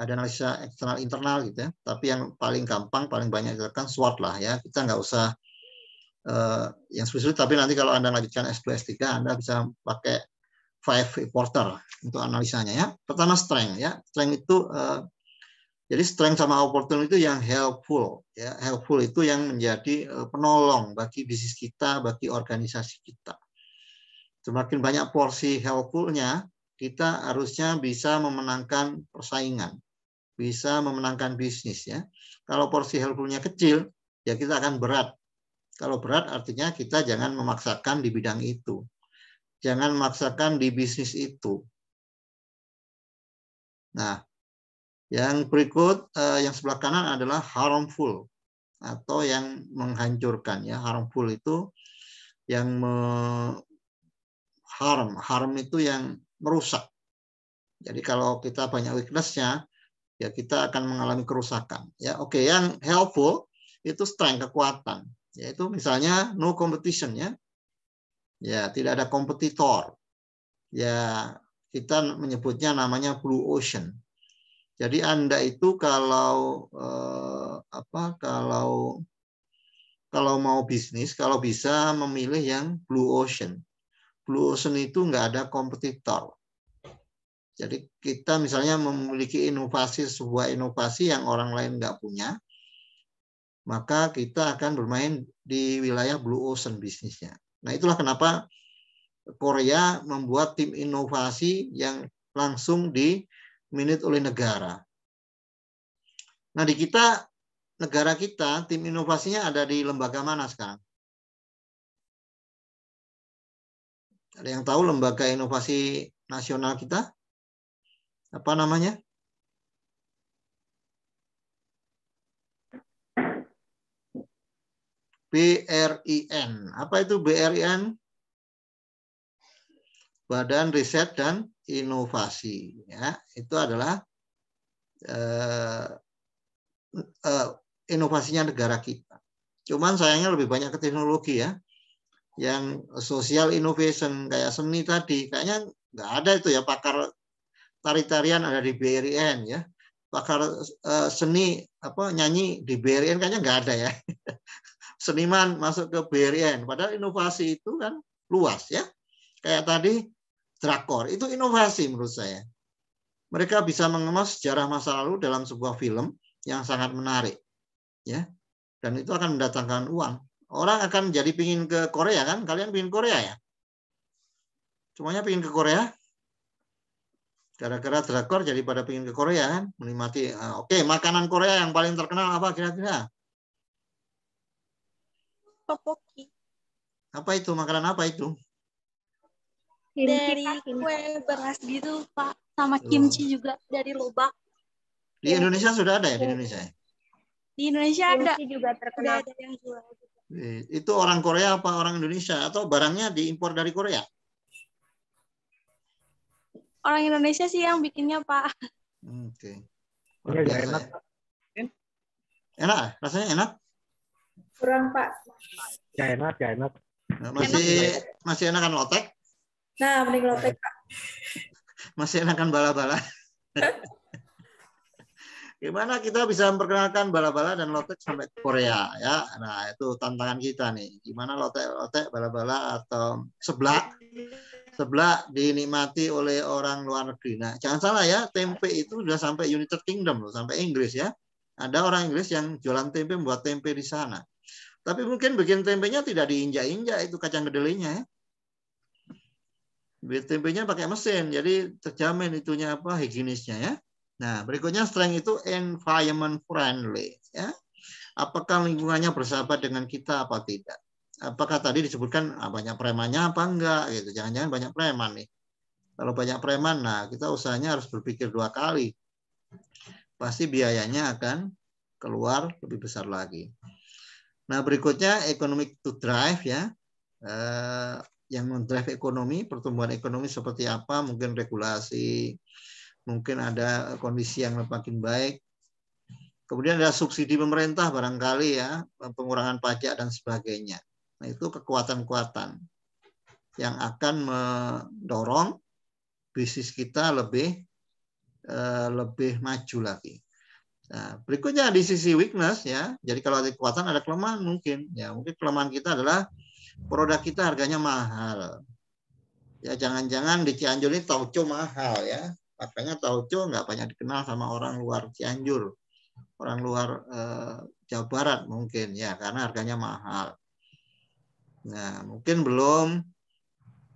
ada analisa eksternal internal gitu ya. Tapi yang paling gampang, paling banyak dilakukan SWOT lah ya. Kita nggak usah eh, yang spesifik tapi nanti kalau Anda lanjutkan S2 S3 Anda bisa pakai five Porter untuk analisanya ya. Pertama strength ya. Strength itu eh, jadi strength sama opportunity itu yang helpful, ya helpful itu yang menjadi eh, penolong bagi bisnis kita, bagi organisasi kita. Semakin banyak porsi helpfulnya, kita harusnya bisa memenangkan persaingan, bisa memenangkan bisnis ya. Kalau porsi helpfulnya kecil, ya kita akan berat. Kalau berat artinya kita jangan memaksakan di bidang itu. Jangan memaksakan di bisnis itu. Nah, yang berikut eh, yang sebelah kanan adalah harmful atau yang menghancurkan ya. Harmful itu yang me harm, harm itu yang merusak. Jadi kalau kita banyak weakness-nya, ya kita akan mengalami kerusakan. Ya, oke, okay. yang helpful itu strength kekuatan, yaitu misalnya no competition ya. Ya, tidak ada kompetitor. Ya, kita menyebutnya namanya blue ocean jadi Anda itu kalau eh, apa kalau kalau mau bisnis kalau bisa memilih yang blue ocean. Blue ocean itu nggak ada kompetitor. Jadi kita misalnya memiliki inovasi sebuah inovasi yang orang lain nggak punya, maka kita akan bermain di wilayah blue ocean bisnisnya. Nah itulah kenapa Korea membuat tim inovasi yang langsung di Minit oleh negara. Nah di kita, negara kita, tim inovasinya ada di lembaga mana sekarang? Ada yang tahu lembaga inovasi nasional kita? Apa namanya? BRIN. Apa itu BRIN? Badan Riset dan inovasi ya itu adalah eh, eh, inovasinya negara kita cuman sayangnya lebih banyak ke teknologi ya yang sosial innovation kayak seni tadi kayaknya nggak ada itu ya pakar tari-tarian ada di BRIN ya pakar eh, seni apa nyanyi di BRIN kayaknya nggak ada ya seniman masuk ke BRIN padahal inovasi itu kan luas ya kayak tadi drakor. Itu inovasi menurut saya. Mereka bisa mengemas sejarah masa lalu dalam sebuah film yang sangat menarik. Ya. Dan itu akan mendatangkan uang. Orang akan jadi pingin ke Korea kan? Kalian pingin Korea ya? Semuanya pingin ke Korea? Gara-gara drakor jadi pada pingin ke Korea kan? Menikmati. Ah, oke, okay, makanan Korea yang paling terkenal apa kira-kira? Topoki. Apa itu? Makanan apa itu? kimchi, dari kan, kue beras gitu pak sama oh. kimchi juga dari lobak di Indonesia sudah ada ya di Indonesia ya? di Indonesia kimchi ada juga terkenal ada yang jual eh, itu orang Korea apa orang Indonesia atau barangnya diimpor dari Korea orang Indonesia sih yang bikinnya pak oke okay. enak ya. enak rasanya enak kurang pak ya enak ya enak masih enak. masih enakan lotek Nah, mending lotek, Masih enakan bala-bala. Gimana kita bisa memperkenalkan bala-bala dan lotek sampai ke Korea ya? Nah, itu tantangan kita nih. Gimana lotek-lotek, bala-bala atau seblak seblak dinikmati oleh orang luar negeri. Nah, jangan salah ya, tempe itu sudah sampai United Kingdom loh, sampai Inggris ya. Ada orang Inggris yang jualan tempe buat tempe di sana. Tapi mungkin bikin tempenya tidak diinjak-injak itu kacang kedelainya ya. Bibit tempenya pakai mesin, jadi terjamin itunya apa higienisnya ya. Nah, berikutnya strength itu environment friendly ya. Apakah lingkungannya bersahabat dengan kita apa tidak? Apakah tadi disebutkan ah, banyak premannya apa enggak gitu. Jangan-jangan banyak preman nih. Kalau banyak preman, nah kita usahanya harus berpikir dua kali. Pasti biayanya akan keluar lebih besar lagi. Nah, berikutnya economic to drive ya. Eh, yang mendrive ekonomi, pertumbuhan ekonomi seperti apa, mungkin regulasi, mungkin ada kondisi yang makin baik. Kemudian ada subsidi pemerintah barangkali ya, pengurangan pajak dan sebagainya. Nah, itu kekuatan-kekuatan yang akan mendorong bisnis kita lebih eh, lebih maju lagi. Nah, berikutnya di sisi weakness ya. Jadi kalau ada kekuatan ada kelemahan mungkin. Ya, mungkin kelemahan kita adalah produk kita harganya mahal. Ya jangan-jangan di Cianjur ini tauco mahal ya. Makanya tauco nggak banyak dikenal sama orang luar Cianjur. Orang luar eh, Jawa Barat mungkin ya karena harganya mahal. Nah, mungkin belum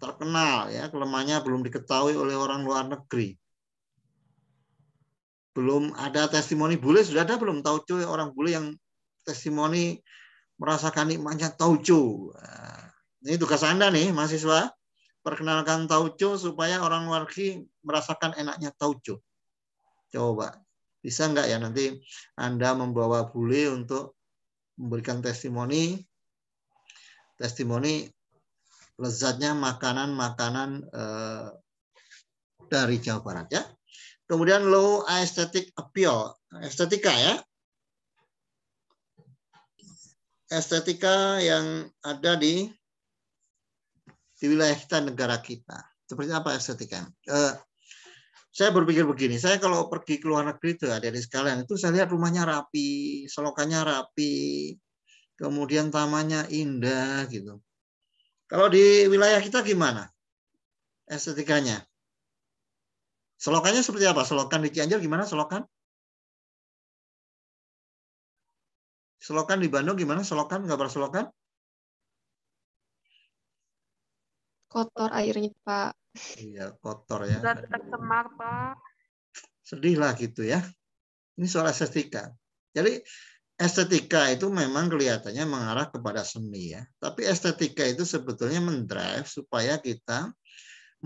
terkenal ya, kelemahannya belum diketahui oleh orang luar negeri. Belum ada testimoni bule sudah ada belum tauco orang bule yang testimoni merasakan nikmatnya tauco. Nah, ini tugas Anda nih, mahasiswa. Perkenalkan tauco supaya orang wargi merasakan enaknya tauco. Coba. Bisa nggak ya nanti Anda membawa bule untuk memberikan testimoni testimoni lezatnya makanan-makanan eh, dari Jawa Barat ya. Kemudian low aesthetic appeal, estetika ya estetika yang ada di di wilayah kita negara kita. Seperti apa estetika? Eh, saya berpikir begini, saya kalau pergi ke luar negeri itu ada di sekalian itu saya lihat rumahnya rapi, selokannya rapi, kemudian tamannya indah gitu. Kalau di wilayah kita gimana? Estetikanya. Selokannya seperti apa? Selokan di Cianjur gimana selokan? Selokan di Bandung gimana? Selokan, pernah selokan? Kotor airnya, Pak. Iya, kotor ya. tercemar, Pak. Sedih lah gitu ya. Ini soal estetika. Jadi estetika itu memang kelihatannya mengarah kepada seni ya. Tapi estetika itu sebetulnya mendrive supaya kita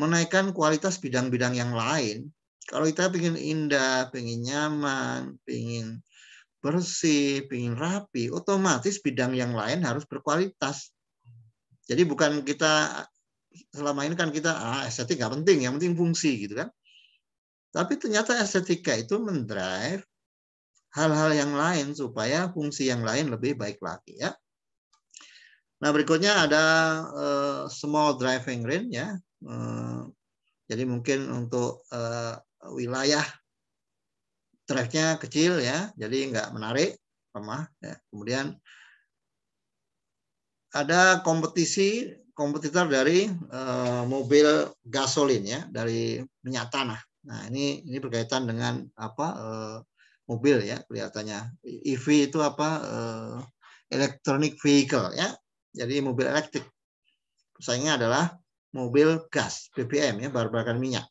menaikkan kualitas bidang-bidang yang lain. Kalau kita ingin indah, ingin nyaman, ingin bersih, pingin rapi, otomatis bidang yang lain harus berkualitas. Jadi bukan kita selama ini kan kita ah, estetik nggak penting, yang penting fungsi gitu kan. Tapi ternyata estetika itu mendrive hal-hal yang lain supaya fungsi yang lain lebih baik lagi ya. Nah berikutnya ada uh, small driving range ya. Uh, eh, jadi mungkin untuk uh, wilayah tracknya kecil ya, jadi nggak menarik, lemah. Ya. Kemudian ada kompetisi kompetitor dari uh, mobil gasolin ya, dari minyak tanah. Nah ini ini berkaitan dengan apa uh, mobil ya kelihatannya EV e itu apa uh, electronic vehicle ya, jadi mobil elektrik. Pesaingnya adalah mobil gas BBM ya, bahan bakar minyak.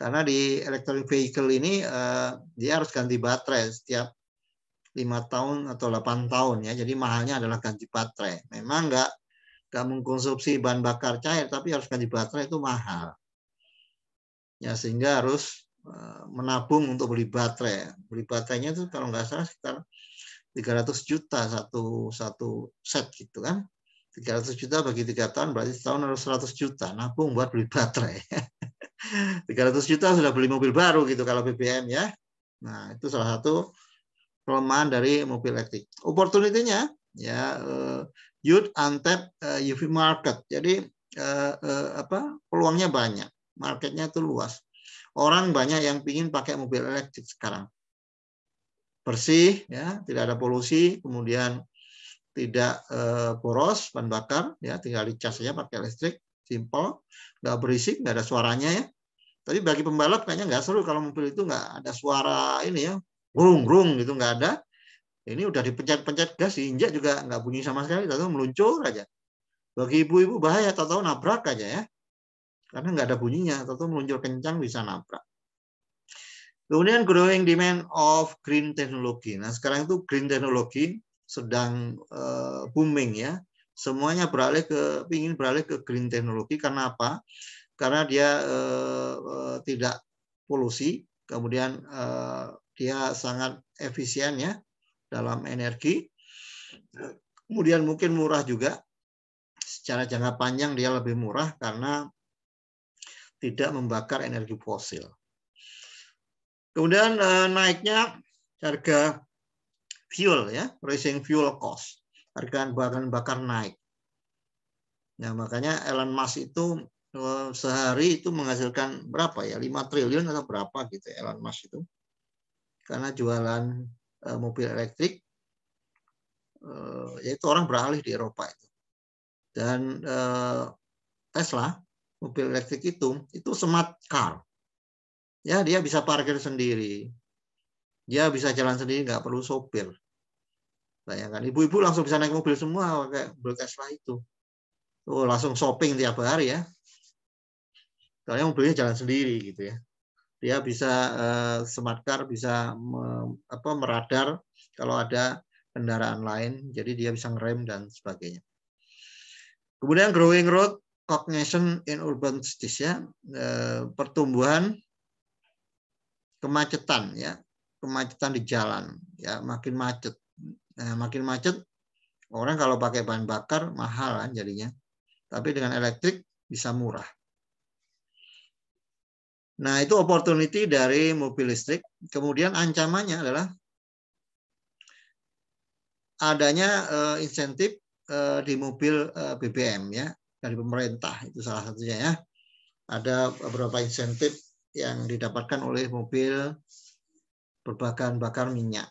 Karena di electric vehicle ini uh, dia harus ganti baterai setiap lima tahun atau delapan tahun ya. Jadi mahalnya adalah ganti baterai. Memang nggak nggak mengkonsumsi bahan bakar cair, tapi harus ganti baterai itu mahal. Ya sehingga harus uh, menabung untuk beli baterai. Beli baterainya itu kalau nggak salah sekitar 300 juta satu satu set gitu kan. 300 juta bagi tiga tahun berarti setahun harus 100 juta nabung buat beli baterai. 300 juta sudah beli mobil baru gitu kalau BBM ya. Nah, itu salah satu kelemahan dari mobil elektrik. Opportunity-nya ya uh, youth untap uh, eh, UV market. Jadi uh, uh, apa? peluangnya banyak. Marketnya itu luas. Orang banyak yang ingin pakai mobil elektrik sekarang. Bersih ya, tidak ada polusi, kemudian tidak uh, boros bahan bakar ya, tinggal dicas saja pakai listrik simple, nggak berisik, nggak ada suaranya ya. Tapi bagi pembalap kayaknya nggak seru kalau mobil itu nggak ada suara ini ya, grung-grung gitu nggak ada. Ini udah dipencet-pencet gas, injak juga nggak bunyi sama sekali, tahu meluncur aja. Bagi ibu-ibu bahaya, tahu-tahu nabrak aja ya. Karena nggak ada bunyinya, tahu-tahu meluncur kencang bisa nabrak. Kemudian growing demand of green technology. Nah sekarang itu green technology sedang eh, booming ya semuanya beralih ke ingin beralih ke green teknologi karena apa? Karena dia eh, eh, tidak polusi, kemudian eh, dia sangat efisien ya dalam energi. Kemudian mungkin murah juga. Secara jangka panjang dia lebih murah karena tidak membakar energi fosil. Kemudian eh, naiknya harga fuel ya, rising fuel cost harga bahan bakar naik. Ya, makanya Elon Musk itu eh, sehari itu menghasilkan berapa ya 5 triliun atau berapa gitu ya Elon Musk itu karena jualan eh, mobil elektrik eh, yaitu orang beralih di Eropa itu dan Tesla mobil elektrik itu itu smart car ya dia bisa parkir sendiri dia bisa jalan sendiri nggak perlu sopir Bayangkan ibu-ibu langsung bisa naik mobil semua pakai mobil Tesla itu. Oh, langsung shopping tiap hari ya. Soalnya mobilnya jalan sendiri gitu ya. Dia bisa uh, smart car bisa me, apa meradar kalau ada kendaraan lain, jadi dia bisa ngerem dan sebagainya. Kemudian growing road cognition in urban cities ya, Uh, pertumbuhan kemacetan ya, kemacetan di jalan ya, makin macet Nah, makin macet, orang kalau pakai bahan bakar mahal kan jadinya. Tapi dengan elektrik bisa murah. Nah, itu opportunity dari mobil listrik. Kemudian ancamannya adalah adanya uh, insentif uh, di mobil uh, eh, BBM ya dari pemerintah itu salah satunya ya. Ada beberapa insentif yang didapatkan oleh mobil berbahan bakar minyak.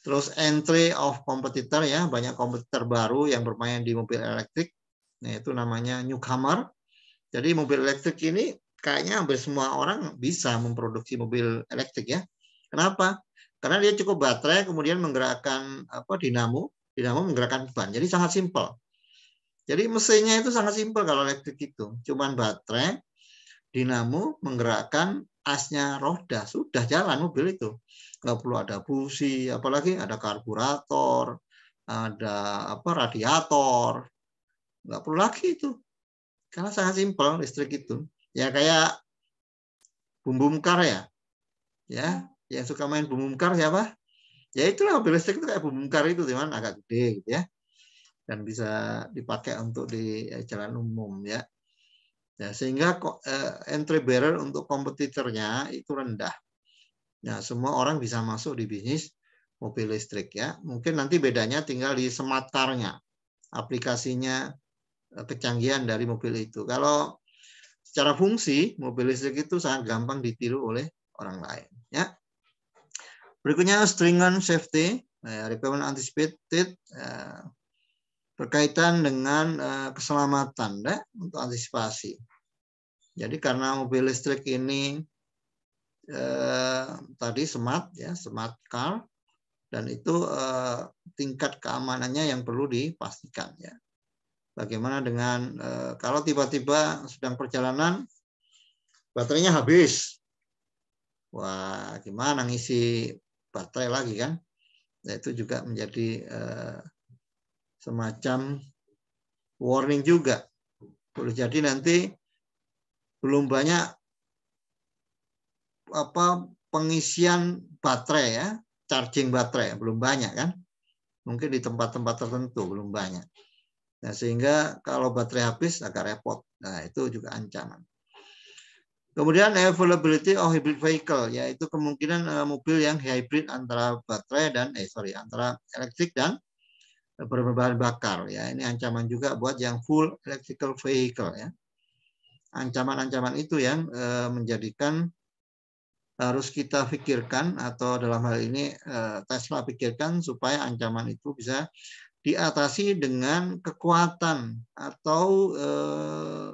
Terus entry of competitor ya, banyak kompetitor baru yang bermain di mobil elektrik. Nah, itu namanya newcomer. Jadi mobil elektrik ini kayaknya hampir semua orang bisa memproduksi mobil elektrik ya. Kenapa? Karena dia cukup baterai kemudian menggerakkan apa dinamo, dinamo menggerakkan ban. Jadi sangat simpel. Jadi mesinnya itu sangat simpel kalau elektrik itu. Cuman baterai, dinamo menggerakkan asnya roda, sudah jalan mobil itu nggak perlu ada busi, apalagi ada karburator, ada apa radiator. Nggak perlu lagi itu. Karena sangat simpel listrik itu. Ya kayak bumbu mekar ya. Ya, yang suka main bumbu mekar siapa? Ya itulah mobil listrik itu kayak bumbu mekar itu cuman agak gede gitu ya. Dan bisa dipakai untuk di ya, jalan umum ya. Ya, sehingga eh, entry barrier untuk kompetitornya itu rendah. Ya, semua orang bisa masuk di bisnis mobil listrik ya. Mungkin nanti bedanya tinggal di sematarnya, aplikasinya, eh, kecanggihan dari mobil itu. Kalau secara fungsi mobil listrik itu sangat gampang ditiru oleh orang lain ya. Berikutnya stringan safety, eh, requirement anticipated eh, berkaitan dengan keselamatan ya, untuk antisipasi. Jadi karena mobil listrik ini eh, tadi smart ya smart car dan itu eh, tingkat keamanannya yang perlu dipastikan ya. Bagaimana dengan eh, kalau tiba-tiba sedang perjalanan baterainya habis. Wah, gimana ngisi baterai lagi kan? Nah, itu juga menjadi eh, semacam warning juga. Boleh jadi nanti belum banyak apa pengisian baterai ya, charging baterai belum banyak kan? Mungkin di tempat-tempat tertentu belum banyak. Nah, sehingga kalau baterai habis agak repot. Nah, itu juga ancaman. Kemudian availability of hybrid vehicle yaitu kemungkinan eh, mobil yang hybrid antara baterai dan eh sorry antara elektrik dan eh, berbahan bakar ya. Ini ancaman juga buat yang full electrical vehicle ya. Ancaman-ancaman itu yang eh, menjadikan harus kita pikirkan atau dalam hal ini eh, Tesla pikirkan supaya ancaman itu bisa diatasi dengan kekuatan atau eh,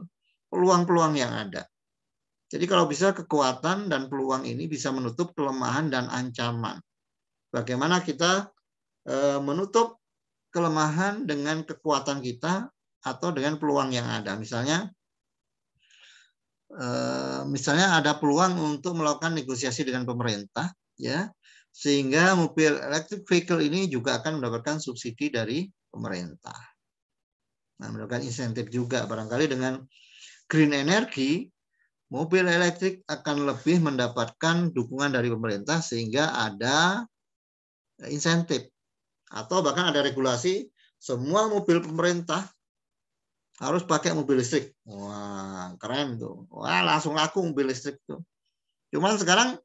peluang-peluang yang ada. Jadi kalau bisa kekuatan dan peluang ini bisa menutup kelemahan dan ancaman. Bagaimana kita eh, menutup kelemahan dengan kekuatan kita atau dengan peluang yang ada. Misalnya Eh, misalnya ada peluang untuk melakukan negosiasi dengan pemerintah ya sehingga mobil electric vehicle ini juga akan mendapatkan subsidi dari pemerintah. Nah, mendapatkan insentif juga barangkali dengan green energy mobil elektrik akan lebih mendapatkan dukungan dari pemerintah sehingga ada insentif atau bahkan ada regulasi semua mobil pemerintah harus pakai mobil listrik. Wah, keren tuh. Wah, langsung laku mobil listrik tuh. Cuman sekarang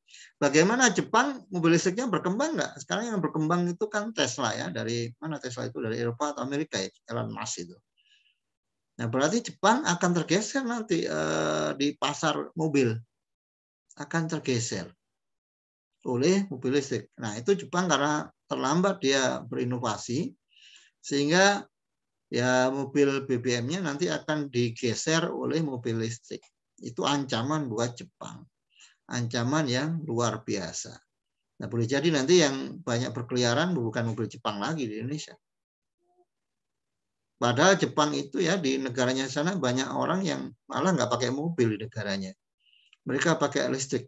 bagaimana Jepang mobil listriknya berkembang nggak? Sekarang yang berkembang itu kan Tesla ya. Dari mana Tesla itu? Dari Eropa atau Amerika ya? Elon Musk itu. Nah, berarti Jepang akan tergeser nanti eh, di pasar mobil. Akan tergeser oleh mobil listrik. Nah, itu Jepang karena terlambat dia berinovasi sehingga ya mobil BBM-nya nanti akan digeser oleh mobil listrik. Itu ancaman buat Jepang. Ancaman yang luar biasa. Nah, boleh jadi nanti yang banyak berkeliaran bukan mobil Jepang lagi di Indonesia. Padahal Jepang itu ya di negaranya sana banyak orang yang malah nggak pakai mobil di negaranya. Mereka pakai listrik.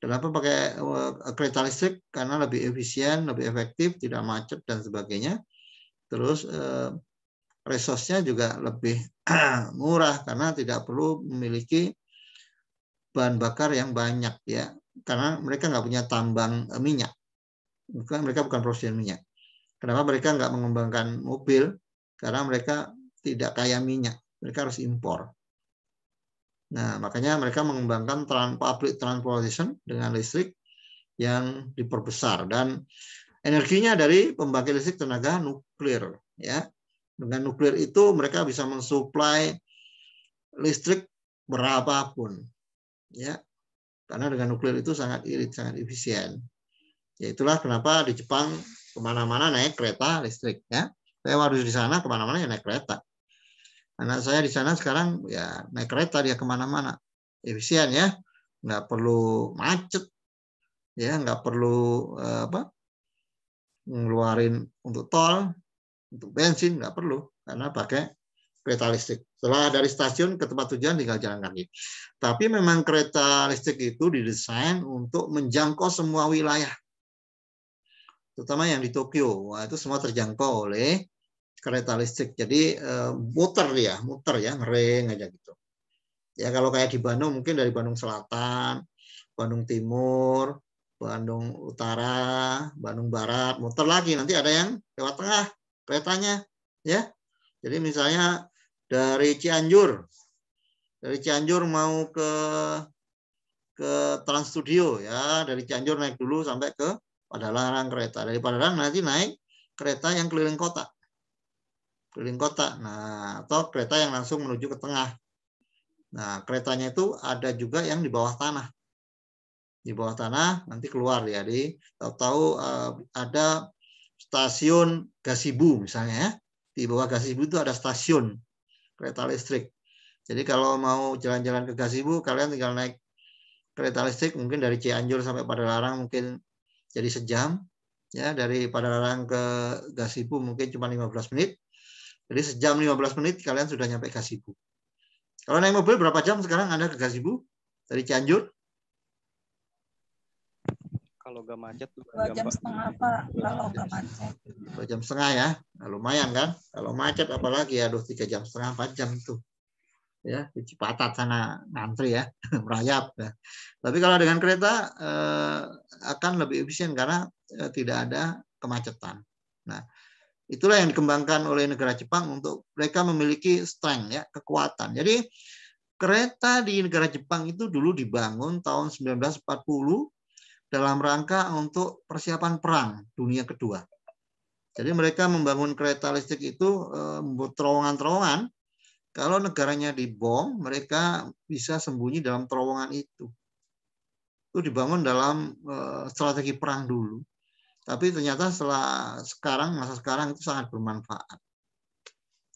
Kenapa pakai eh, kereta listrik? Karena lebih efisien, lebih efektif, tidak macet dan sebagainya terus eh, resource-nya juga lebih murah karena tidak perlu memiliki bahan bakar yang banyak ya karena mereka nggak punya tambang eh, minyak bukan mereka bukan produsen minyak kenapa mereka nggak mengembangkan mobil karena mereka tidak kaya minyak mereka harus impor nah makanya mereka mengembangkan public transportation dengan listrik yang diperbesar dan energinya dari pembangkit listrik tenaga nuklir ya dengan nuklir itu mereka bisa mensuplai listrik berapapun ya karena dengan nuklir itu sangat irit sangat efisien ya itulah kenapa di Jepang kemana-mana naik kereta listrik ya saya harus di sana kemana-mana ya naik kereta anak saya di sana sekarang ya naik kereta dia kemana-mana efisien ya nggak perlu macet ya nggak perlu eh, apa ngeluarin untuk tol, untuk bensin nggak perlu karena pakai kereta listrik. Setelah dari stasiun ke tempat tujuan tinggal jalan kaki. Tapi memang kereta listrik itu didesain untuk menjangkau semua wilayah. Terutama yang di Tokyo. Wah, itu semua terjangkau oleh kereta listrik. Jadi eh, muter ya, muter ya, ngering aja gitu. Ya kalau kayak di Bandung mungkin dari Bandung Selatan, Bandung Timur, Bandung Utara, Bandung Barat, muter lagi nanti ada yang lewat tengah keretanya, ya. Jadi misalnya dari Cianjur, dari Cianjur mau ke ke Trans Studio ya, dari Cianjur naik dulu sampai ke Padalarang kereta. Dari Padalarang nanti naik kereta yang keliling kota, keliling kota. Nah, atau kereta yang langsung menuju ke tengah. Nah, keretanya itu ada juga yang di bawah tanah di bawah tanah nanti keluar ya di tahu-tahu uh, ada stasiun gasibu misalnya ya. Di bawah gasibu itu ada stasiun kereta listrik. Jadi kalau mau jalan-jalan ke gasibu kalian tinggal naik kereta listrik mungkin dari Cianjur sampai Padalarang mungkin jadi sejam ya dari Padalarang ke Gasibu mungkin cuma 15 menit. Jadi sejam 15 menit kalian sudah nyampe Gasibu. Kalau naik mobil berapa jam sekarang Anda ke Gasibu dari Cianjur? kalau gak macet dua jam, jam setengah apa? kalau gak macet dua jam setengah ya nah, lumayan kan kalau macet apalagi aduh tiga jam setengah empat jam tuh ya di Cipatat sana ngantri ya merayap ya. tapi kalau dengan kereta eh, akan lebih efisien karena eh, tidak ada kemacetan nah itulah yang dikembangkan oleh negara Jepang untuk mereka memiliki strength ya kekuatan jadi kereta di negara Jepang itu dulu dibangun tahun 1940 dalam rangka untuk persiapan perang dunia kedua. Jadi mereka membangun kereta listrik itu eh, membuat terowongan-terowongan. Kalau negaranya dibom, mereka bisa sembunyi dalam terowongan itu. Itu dibangun dalam eh, strategi perang dulu. Tapi ternyata setelah sekarang, masa sekarang itu sangat bermanfaat.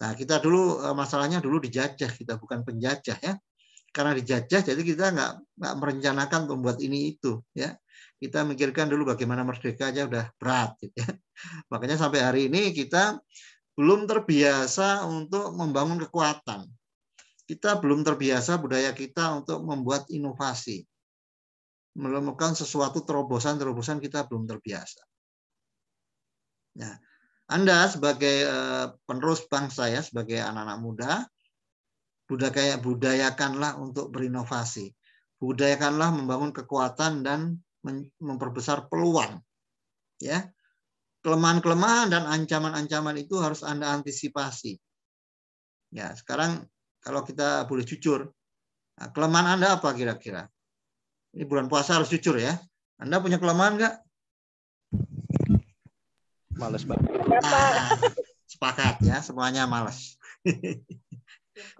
Nah, kita dulu eh, masalahnya dulu dijajah, kita bukan penjajah ya. Karena dijajah, jadi kita nggak nggak merencanakan membuat ini itu ya kita mikirkan dulu bagaimana merdeka aja udah berat gitu ya. Makanya sampai hari ini kita belum terbiasa untuk membangun kekuatan. Kita belum terbiasa budaya kita untuk membuat inovasi. Melakukan sesuatu terobosan-terobosan kita belum terbiasa. Nah, Anda sebagai eh, penerus bangsa ya, sebagai anak-anak muda, budaya budayakanlah untuk berinovasi. Budayakanlah membangun kekuatan dan memperbesar peluang. Ya. Kelemahan-kelemahan dan ancaman-ancaman itu harus Anda antisipasi. Ya, sekarang kalau kita boleh jujur, nah, kelemahan Anda apa kira-kira? Ini bulan puasa harus jujur ya. Anda punya kelemahan nggak? Malas banget. Ah, sepakat ya, semuanya malas.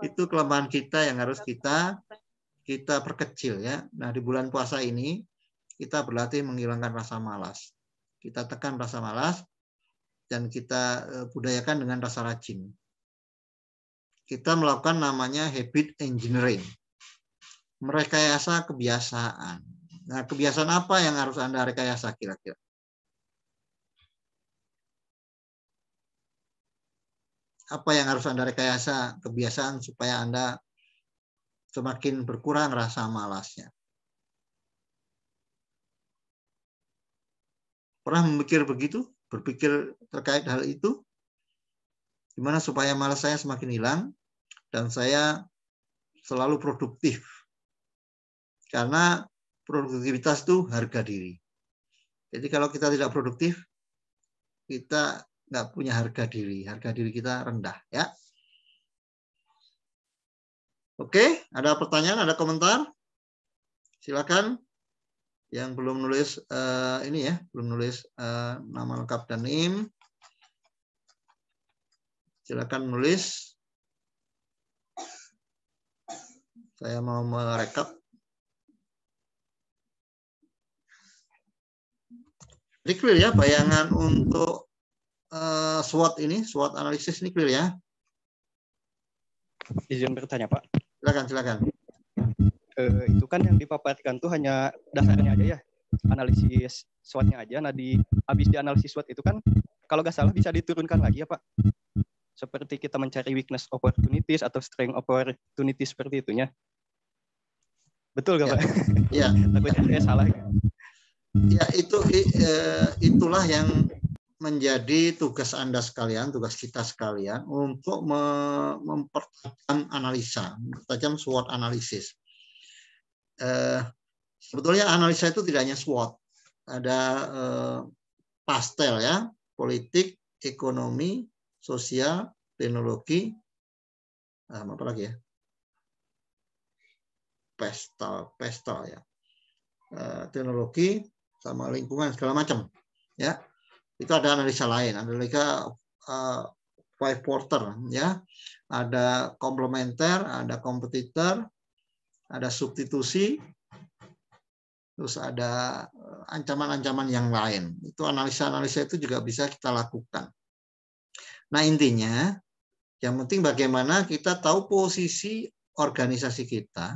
itu kelemahan kita yang harus kita kita perkecil ya. Nah, di bulan puasa ini kita berlatih menghilangkan rasa malas. Kita tekan rasa malas dan kita e, budayakan dengan rasa rajin. Kita melakukan namanya habit engineering. Merekayasa kebiasaan. Nah, kebiasaan apa yang harus Anda rekayasa kira-kira? Apa yang harus Anda rekayasa kebiasaan supaya Anda semakin berkurang rasa malasnya? Pernah memikir begitu? Berpikir terkait hal itu? Gimana supaya malas saya semakin hilang dan saya selalu produktif? Karena produktivitas itu harga diri. Jadi kalau kita tidak produktif, kita nggak punya harga diri. Harga diri kita rendah ya. Oke, ada pertanyaan, ada komentar? Silakan yang belum nulis uh, ini ya, belum nulis uh, nama lengkap dan NIM, silakan nulis. Saya mau merekap. Ini clear ya bayangan untuk uh, SWOT ini, SWOT analisis ini clear ya. Izin bertanya Pak. Silakan, silakan eh, itu kan yang dipaparkan tuh hanya dasarnya aja ya analisis SWOT-nya aja. Nah di habis dianalisis SWOT itu kan kalau nggak salah bisa diturunkan lagi ya Pak. Seperti kita mencari weakness opportunities atau strength opportunities seperti itunya. Betul nggak ya. Pak? Iya. Takutnya saya salah. Ya, ya itu eh, itulah yang menjadi tugas Anda sekalian, tugas kita sekalian untuk mempertajam analisa, mempertajam SWOT analisis. Eh, sebetulnya analisa itu tidak hanya SWOT, ada eh, pastel ya, politik, ekonomi, sosial, teknologi, ah, apa lagi ya? Pestal, pestal ya, eh, teknologi sama lingkungan segala macam ya. Itu ada analisa lain, analisa five porter ya, ada komplementer, ada kompetitor, ada substitusi, terus ada eh, ancaman-ancaman yang lain. Itu analisa-analisa itu juga bisa kita lakukan. Nah intinya, yang penting bagaimana kita tahu posisi organisasi kita,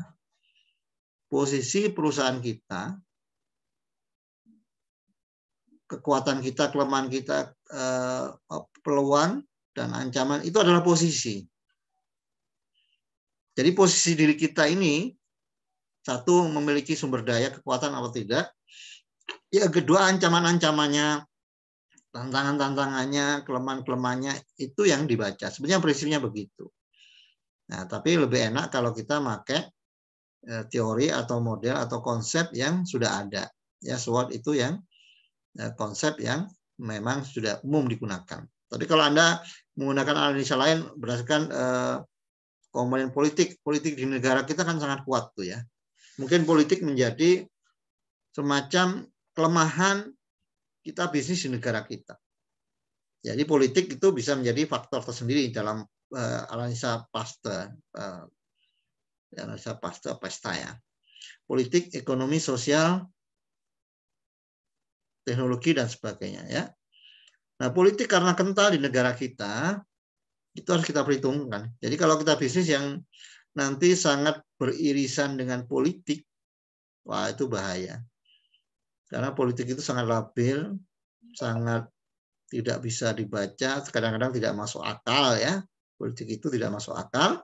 posisi perusahaan kita, kekuatan kita, kelemahan kita, eh, peluang dan ancaman itu adalah posisi. Jadi posisi diri kita ini satu, memiliki sumber daya kekuatan atau tidak. Ya, kedua, ancaman-ancamannya, tantangan-tantangannya, kelemahan-kelemahannya, itu yang dibaca. Sebenarnya prinsipnya begitu. Nah, tapi lebih enak kalau kita pakai eh, teori atau model atau konsep yang sudah ada. Ya, SWOT itu yang eh, konsep yang memang sudah umum digunakan. Tapi kalau Anda menggunakan analisa lain berdasarkan eh, komponen politik, politik di negara kita kan sangat kuat tuh ya. Mungkin politik menjadi semacam kelemahan kita bisnis di negara kita. Jadi politik itu bisa menjadi faktor tersendiri dalam uh, analisa pasta uh, analisa pasta pesta ya. Politik, ekonomi, sosial, teknologi dan sebagainya ya. Nah, politik karena kental di negara kita itu harus kita perhitungkan. Jadi kalau kita bisnis yang nanti sangat beririsan dengan politik, wah itu bahaya. Karena politik itu sangat labil, sangat tidak bisa dibaca, kadang-kadang tidak masuk akal ya. Politik itu tidak masuk akal.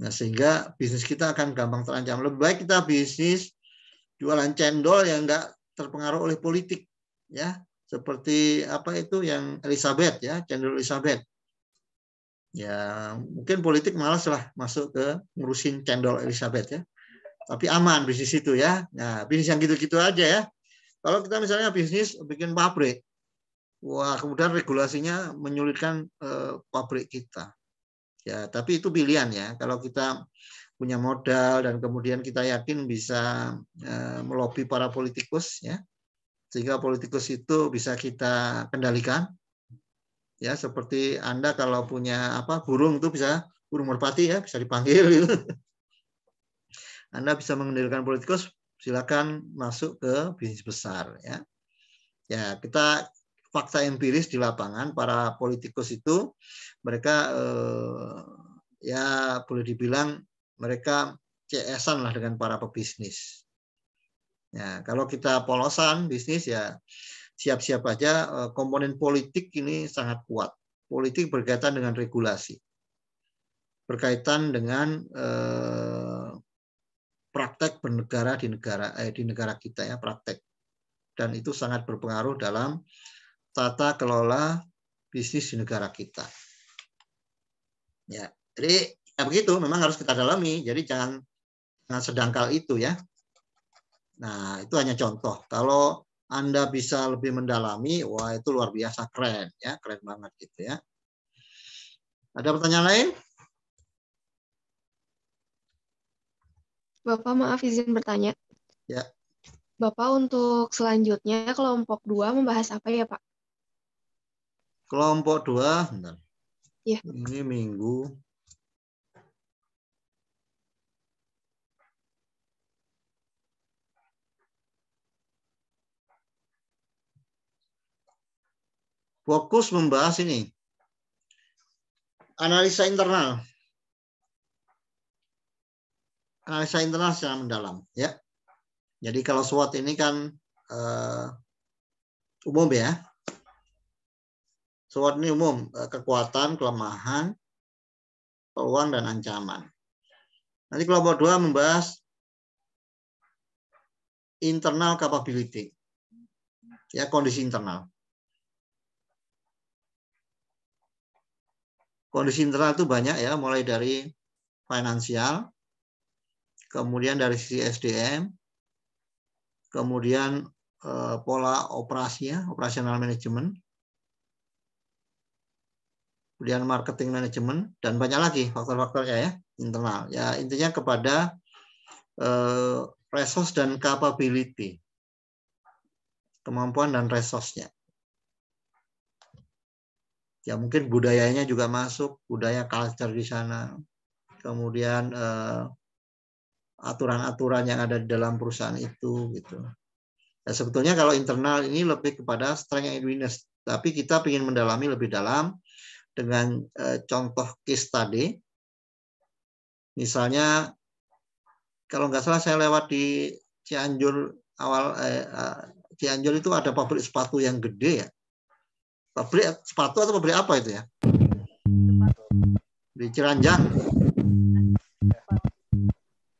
Nah, sehingga bisnis kita akan gampang terancam. Lebih baik kita bisnis jualan cendol yang enggak terpengaruh oleh politik ya. Seperti apa itu yang Elizabeth ya, cendol Elizabeth ya mungkin politik malas lah masuk ke ngurusin cendol Elizabeth ya. Tapi aman bisnis itu ya. Nah, bisnis yang gitu-gitu aja ya. Kalau kita misalnya bisnis bikin pabrik, wah kemudian regulasinya menyulitkan eh, pabrik kita. Ya, tapi itu pilihan ya. Kalau kita punya modal dan kemudian kita yakin bisa eh, melobi para politikus ya. Sehingga politikus itu bisa kita kendalikan ya seperti anda kalau punya apa burung itu bisa burung merpati ya bisa dipanggil gitu. Anda bisa mengendalikan politikus silakan masuk ke bisnis besar ya ya kita fakta empiris di lapangan para politikus itu mereka eh, ya boleh dibilang mereka CS-an lah dengan para pebisnis ya kalau kita polosan bisnis ya siap-siap aja eh, komponen politik ini sangat kuat. Politik berkaitan dengan regulasi, berkaitan dengan eh, praktek bernegara di negara eh, di negara kita ya praktek, dan itu sangat berpengaruh dalam tata kelola bisnis di negara kita. Ya, jadi ya begitu memang harus kita dalami. Jadi jangan jangan sedangkal itu ya. Nah, itu hanya contoh. Kalau anda bisa lebih mendalami, wah itu luar biasa keren ya, keren banget gitu ya. Ada pertanyaan lain? Bapak maaf izin bertanya. Ya. Bapak untuk selanjutnya kelompok dua membahas apa ya Pak? Kelompok dua, benar. Ya. Ini minggu fokus membahas ini. Analisa internal. Analisa internal secara mendalam, ya. Jadi kalau SWOT ini kan uh, umum ya. SWOT ini umum, eh, kekuatan, kelemahan, peluang dan ancaman. Nanti kelompok dua membahas internal capability. Ya, kondisi internal. kondisi internal itu banyak ya, mulai dari finansial, kemudian dari sisi SDM, kemudian eh, pola operasi ya, operasional manajemen, kemudian marketing manajemen, dan banyak lagi faktor-faktornya ya, internal. Ya intinya kepada eh, resource dan capability, kemampuan dan resource-nya ya mungkin budayanya juga masuk budaya culture di sana kemudian eh, aturan-aturan yang ada di dalam perusahaan itu gitu ya, sebetulnya kalau internal ini lebih kepada strength and weakness tapi kita ingin mendalami lebih dalam dengan eh, contoh case tadi misalnya kalau nggak salah saya lewat di Cianjur awal eh, eh Cianjur itu ada pabrik sepatu yang gede ya Pabrik sepatu atau pabrik apa itu ya? Di Ciranjang.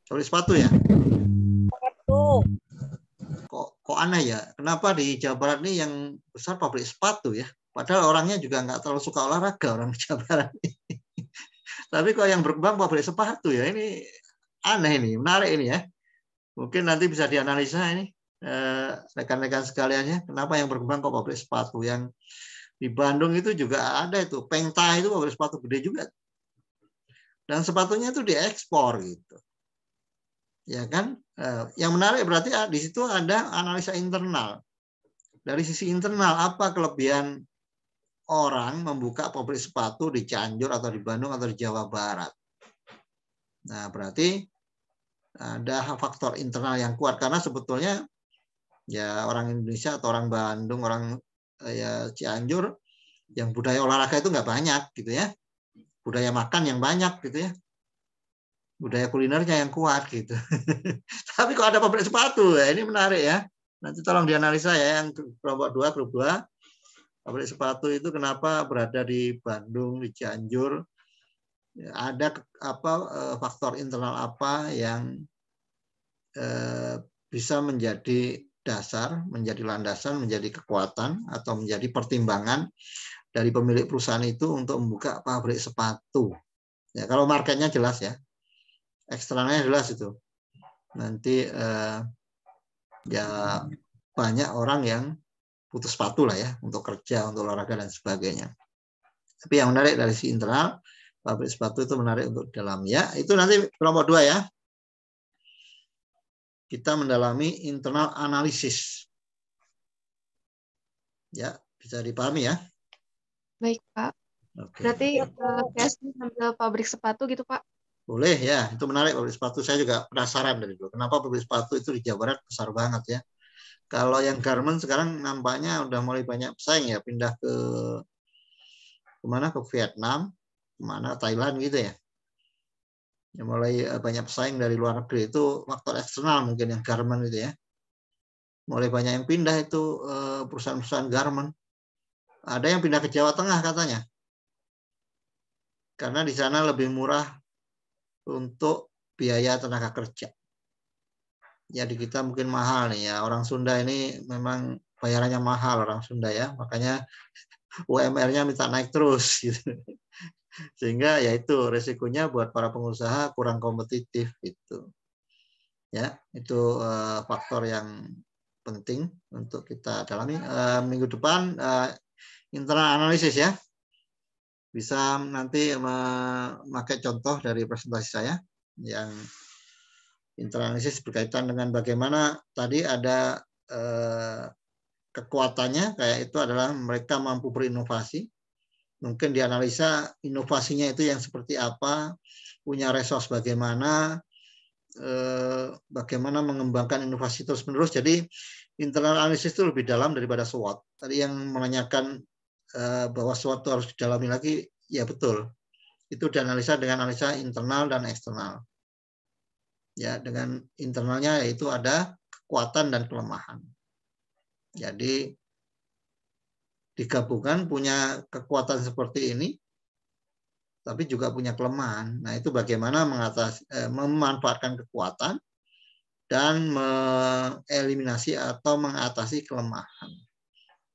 Pabrik sepatu ya? Sepatu. Kok kok aneh ya? Kenapa di Jawa Barat ini yang besar pabrik sepatu ya? Padahal orangnya juga nggak terlalu suka olahraga orang Jawa Barat ini. Tapi kok yang berkembang pabrik sepatu ya ini aneh ini, menarik ini ya. Mungkin nanti bisa dianalisa ini eh, rekan-rekan sekaliannya. Kenapa yang berkembang kok pabrik sepatu yang di Bandung itu juga ada itu. Pengta itu pabrik sepatu gede juga. Dan sepatunya itu diekspor gitu. Ya kan? Eh, yang menarik berarti ah, di situ ada analisa internal. Dari sisi internal apa kelebihan orang membuka pabrik sepatu di Cianjur atau di Bandung atau di Jawa Barat. Nah, berarti ada faktor internal yang kuat karena sebetulnya ya orang Indonesia atau orang Bandung, orang ya Cianjur yang budaya olahraga itu nggak banyak gitu ya budaya makan yang banyak gitu ya budaya kulinernya yang kuat gitu tapi kok ada pabrik sepatu ya ini menarik ya nanti tolong dianalisa ya yang kelompok dua grup dua pabrik sepatu itu kenapa berada di Bandung di Cianjur ya, ada apa eh, faktor internal apa yang eh, bisa menjadi dasar, menjadi landasan, menjadi kekuatan atau menjadi pertimbangan dari pemilik perusahaan itu untuk membuka pabrik sepatu. Ya, kalau marketnya jelas ya, eksternalnya jelas itu. Nanti eh, ya banyak orang yang putus sepatu lah ya untuk kerja, untuk olahraga dan sebagainya. Tapi yang menarik dari si internal pabrik sepatu itu menarik untuk dalam ya, Itu nanti kelompok dua ya kita mendalami internal analisis. Ya, bisa dipahami ya? Baik, Pak. Okay. Berarti uh, eh, saya pabrik sepatu gitu, Pak? Boleh ya, itu menarik pabrik sepatu. Saya juga penasaran dari dulu. Kenapa pabrik sepatu itu di Jawa Barat besar banget ya? Kalau yang garment sekarang nampaknya udah mulai banyak pesaing ya, pindah ke kemana ke Vietnam, kemana Thailand gitu ya ya mulai eh, banyak pesaing dari luar negeri itu faktor eksternal mungkin yang garment itu ya mulai banyak yang pindah itu eh, perusahaan-perusahaan garment ada yang pindah ke Jawa Tengah katanya karena di sana lebih murah untuk biaya tenaga kerja jadi kita mungkin mahal nih ya orang Sunda ini memang bayarannya mahal orang Sunda ya makanya UMR-nya minta naik terus gitu sehingga yaitu resikonya buat para pengusaha kurang kompetitif itu Ya, itu uh, faktor yang penting untuk kita dalami uh, minggu depan uh, internal analisis ya. Bisa nanti memakai contoh dari presentasi saya yang internal analisis berkaitan dengan bagaimana tadi ada uh, kekuatannya kayak itu adalah mereka mampu berinovasi mungkin dianalisa inovasinya itu yang seperti apa, punya resource bagaimana, eh, bagaimana mengembangkan inovasi terus-menerus. Jadi internal analisis itu lebih dalam daripada SWOT. Tadi yang menanyakan eh, bahwa SWOT itu harus didalami lagi, ya betul. Itu dianalisa dengan analisa internal dan eksternal. Ya, dengan internalnya yaitu ada kekuatan dan kelemahan. Jadi digabungkan punya kekuatan seperti ini, tapi juga punya kelemahan. Nah itu bagaimana mengatas, eh, memanfaatkan kekuatan dan mengeliminasi atau mengatasi kelemahan.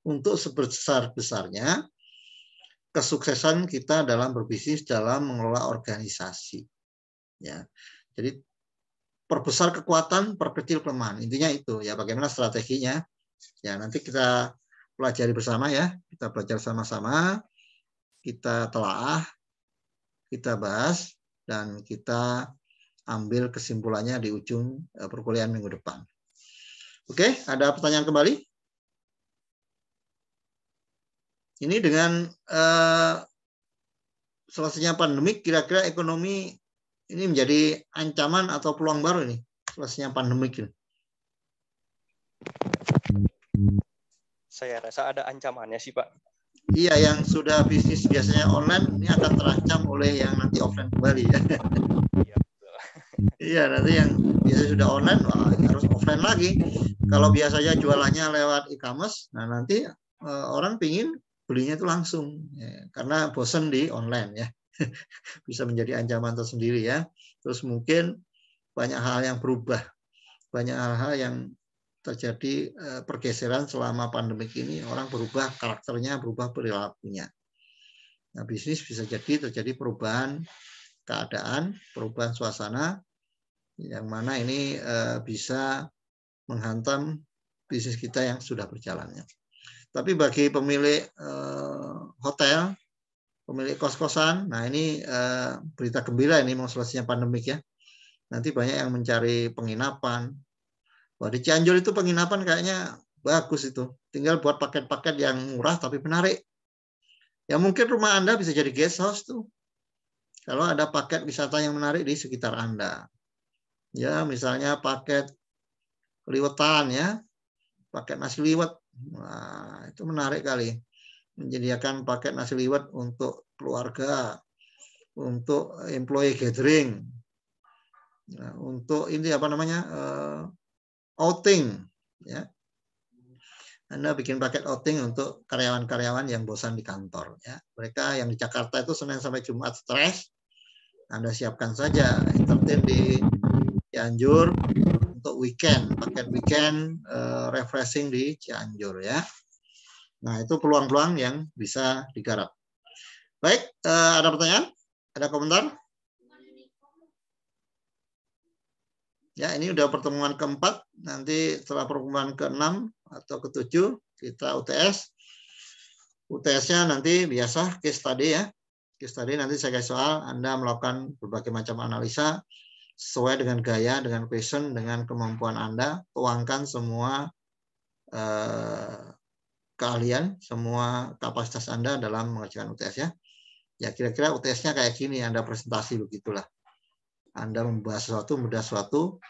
Untuk sebesar-besarnya kesuksesan kita dalam berbisnis dalam mengelola organisasi. Ya. Jadi perbesar kekuatan, perkecil kelemahan. Intinya itu ya bagaimana strateginya. Ya nanti kita pelajari bersama ya. Kita belajar sama-sama, kita telaah, kita bahas, dan kita ambil kesimpulannya di ujung eh, perkuliahan minggu depan. Oke, ada pertanyaan kembali? Ini dengan eh, selesainya pandemik, kira-kira ekonomi ini menjadi ancaman atau peluang baru ini selesainya pandemik ini? saya rasa ada ancamannya sih Pak. Iya, yang sudah bisnis biasanya online ini akan terancam oleh yang nanti offline kembali ya. Iya, nanti yang biasa sudah online wah, harus offline lagi. Kalau biasanya jualannya lewat e-commerce, nah nanti e, orang pingin belinya itu langsung ya, karena bosen di online ya. Bisa menjadi ancaman tersendiri ya. Terus mungkin banyak hal yang berubah, banyak hal-hal yang terjadi eh, pergeseran selama pandemik ini orang berubah karakternya, berubah perilakunya. Nah, bisnis bisa jadi terjadi perubahan keadaan, perubahan suasana yang mana ini eh, bisa menghantam bisnis kita yang sudah berjalannya. Tapi bagi pemilik eh, hotel, pemilik kos-kosan, nah ini berita gembira ini mau selesainya pandemik ya. Nanti banyak yang mencari penginapan, Wah, di Cianjur itu penginapan kayaknya bagus itu. Tinggal buat paket-paket yang murah tapi menarik. Ya mungkin rumah Anda bisa jadi guest house tuh. Kalau ada paket wisata yang menarik di sekitar Anda. Ya, misalnya paket liwetan ya. Paket nasi liwet. Nah, itu menarik kali. Menyediakan paket nasi liwet untuk keluarga, untuk employee gathering, nah, untuk ini apa namanya? Eh, outing ya anda bikin paket outing untuk karyawan-karyawan yang bosan di kantor. Ya. Mereka yang di Jakarta itu Senin sampai Jumat stres. Anda siapkan saja entertain di Cianjur untuk weekend, paket weekend uh, refreshing di Cianjur ya. Nah itu peluang-peluang yang bisa digarap. Baik, uh, ada pertanyaan? Ada komentar? Ya, ini udah pertemuan keempat nanti setelah pertemuan ke-6 atau ke-7 kita UTS. UTS-nya nanti biasa case study ya. Case study nanti saya kasih soal, Anda melakukan berbagai macam analisa sesuai dengan gaya, dengan passion, dengan kemampuan Anda, tuangkan semua eh, keahlian, semua kapasitas Anda dalam mengerjakan UTS ya. Ya kira-kira UTS-nya kayak gini, Anda presentasi begitulah. Anda membahas sesuatu, membahas sesuatu,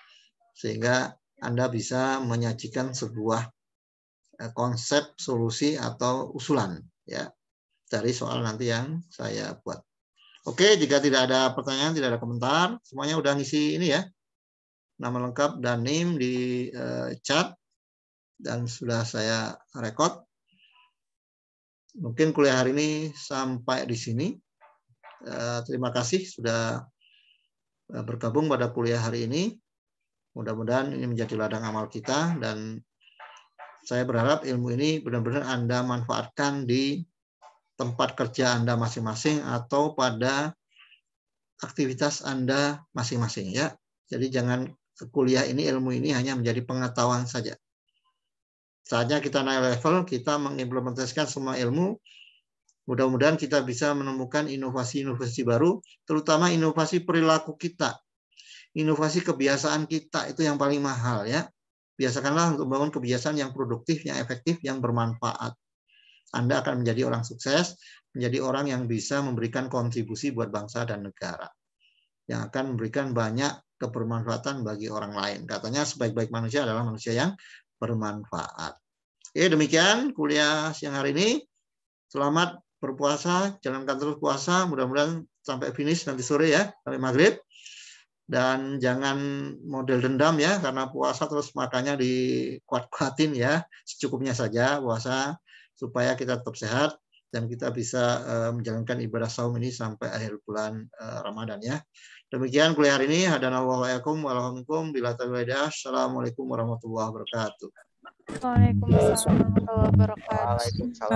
sehingga anda bisa menyajikan sebuah eh, konsep solusi atau usulan ya dari soal nanti yang saya buat. Oke, jika tidak ada pertanyaan, tidak ada komentar, semuanya udah ngisi ini ya. Nama lengkap dan name di eh, chat dan sudah saya rekod. Mungkin kuliah hari ini sampai di sini. Eh, terima kasih sudah bergabung pada kuliah hari ini. Mudah-mudahan ini menjadi ladang amal kita dan saya berharap ilmu ini benar-benar Anda manfaatkan di tempat kerja Anda masing-masing atau pada aktivitas Anda masing-masing ya. Jadi jangan kuliah ini ilmu ini hanya menjadi pengetahuan saja. Saatnya kita naik level, kita mengimplementasikan semua ilmu. Mudah-mudahan kita bisa menemukan inovasi-inovasi baru, terutama inovasi perilaku kita inovasi kebiasaan kita itu yang paling mahal ya. Biasakanlah untuk membangun kebiasaan yang produktif, yang efektif, yang bermanfaat. Anda akan menjadi orang sukses, menjadi orang yang bisa memberikan kontribusi buat bangsa dan negara. Yang akan memberikan banyak kebermanfaatan bagi orang lain. Katanya sebaik-baik manusia adalah manusia yang bermanfaat. Oke, demikian kuliah siang hari ini. Selamat berpuasa, jalankan terus puasa, mudah-mudahan sampai finish nanti sore ya, sampai maghrib dan jangan model dendam ya karena puasa terus makannya di kuat kuatin ya secukupnya saja puasa supaya kita tetap sehat dan kita bisa eh, menjalankan ibadah saum ini sampai akhir bulan eh, Ramadan ya. Demikian kuliah hari ini. Hadanallahu alaikum warahmatullahi wabarakatuh. Assalamualaikum warahmatullahi wabarakatuh. Waalaikumsalam warahmatullahi wabarakatuh.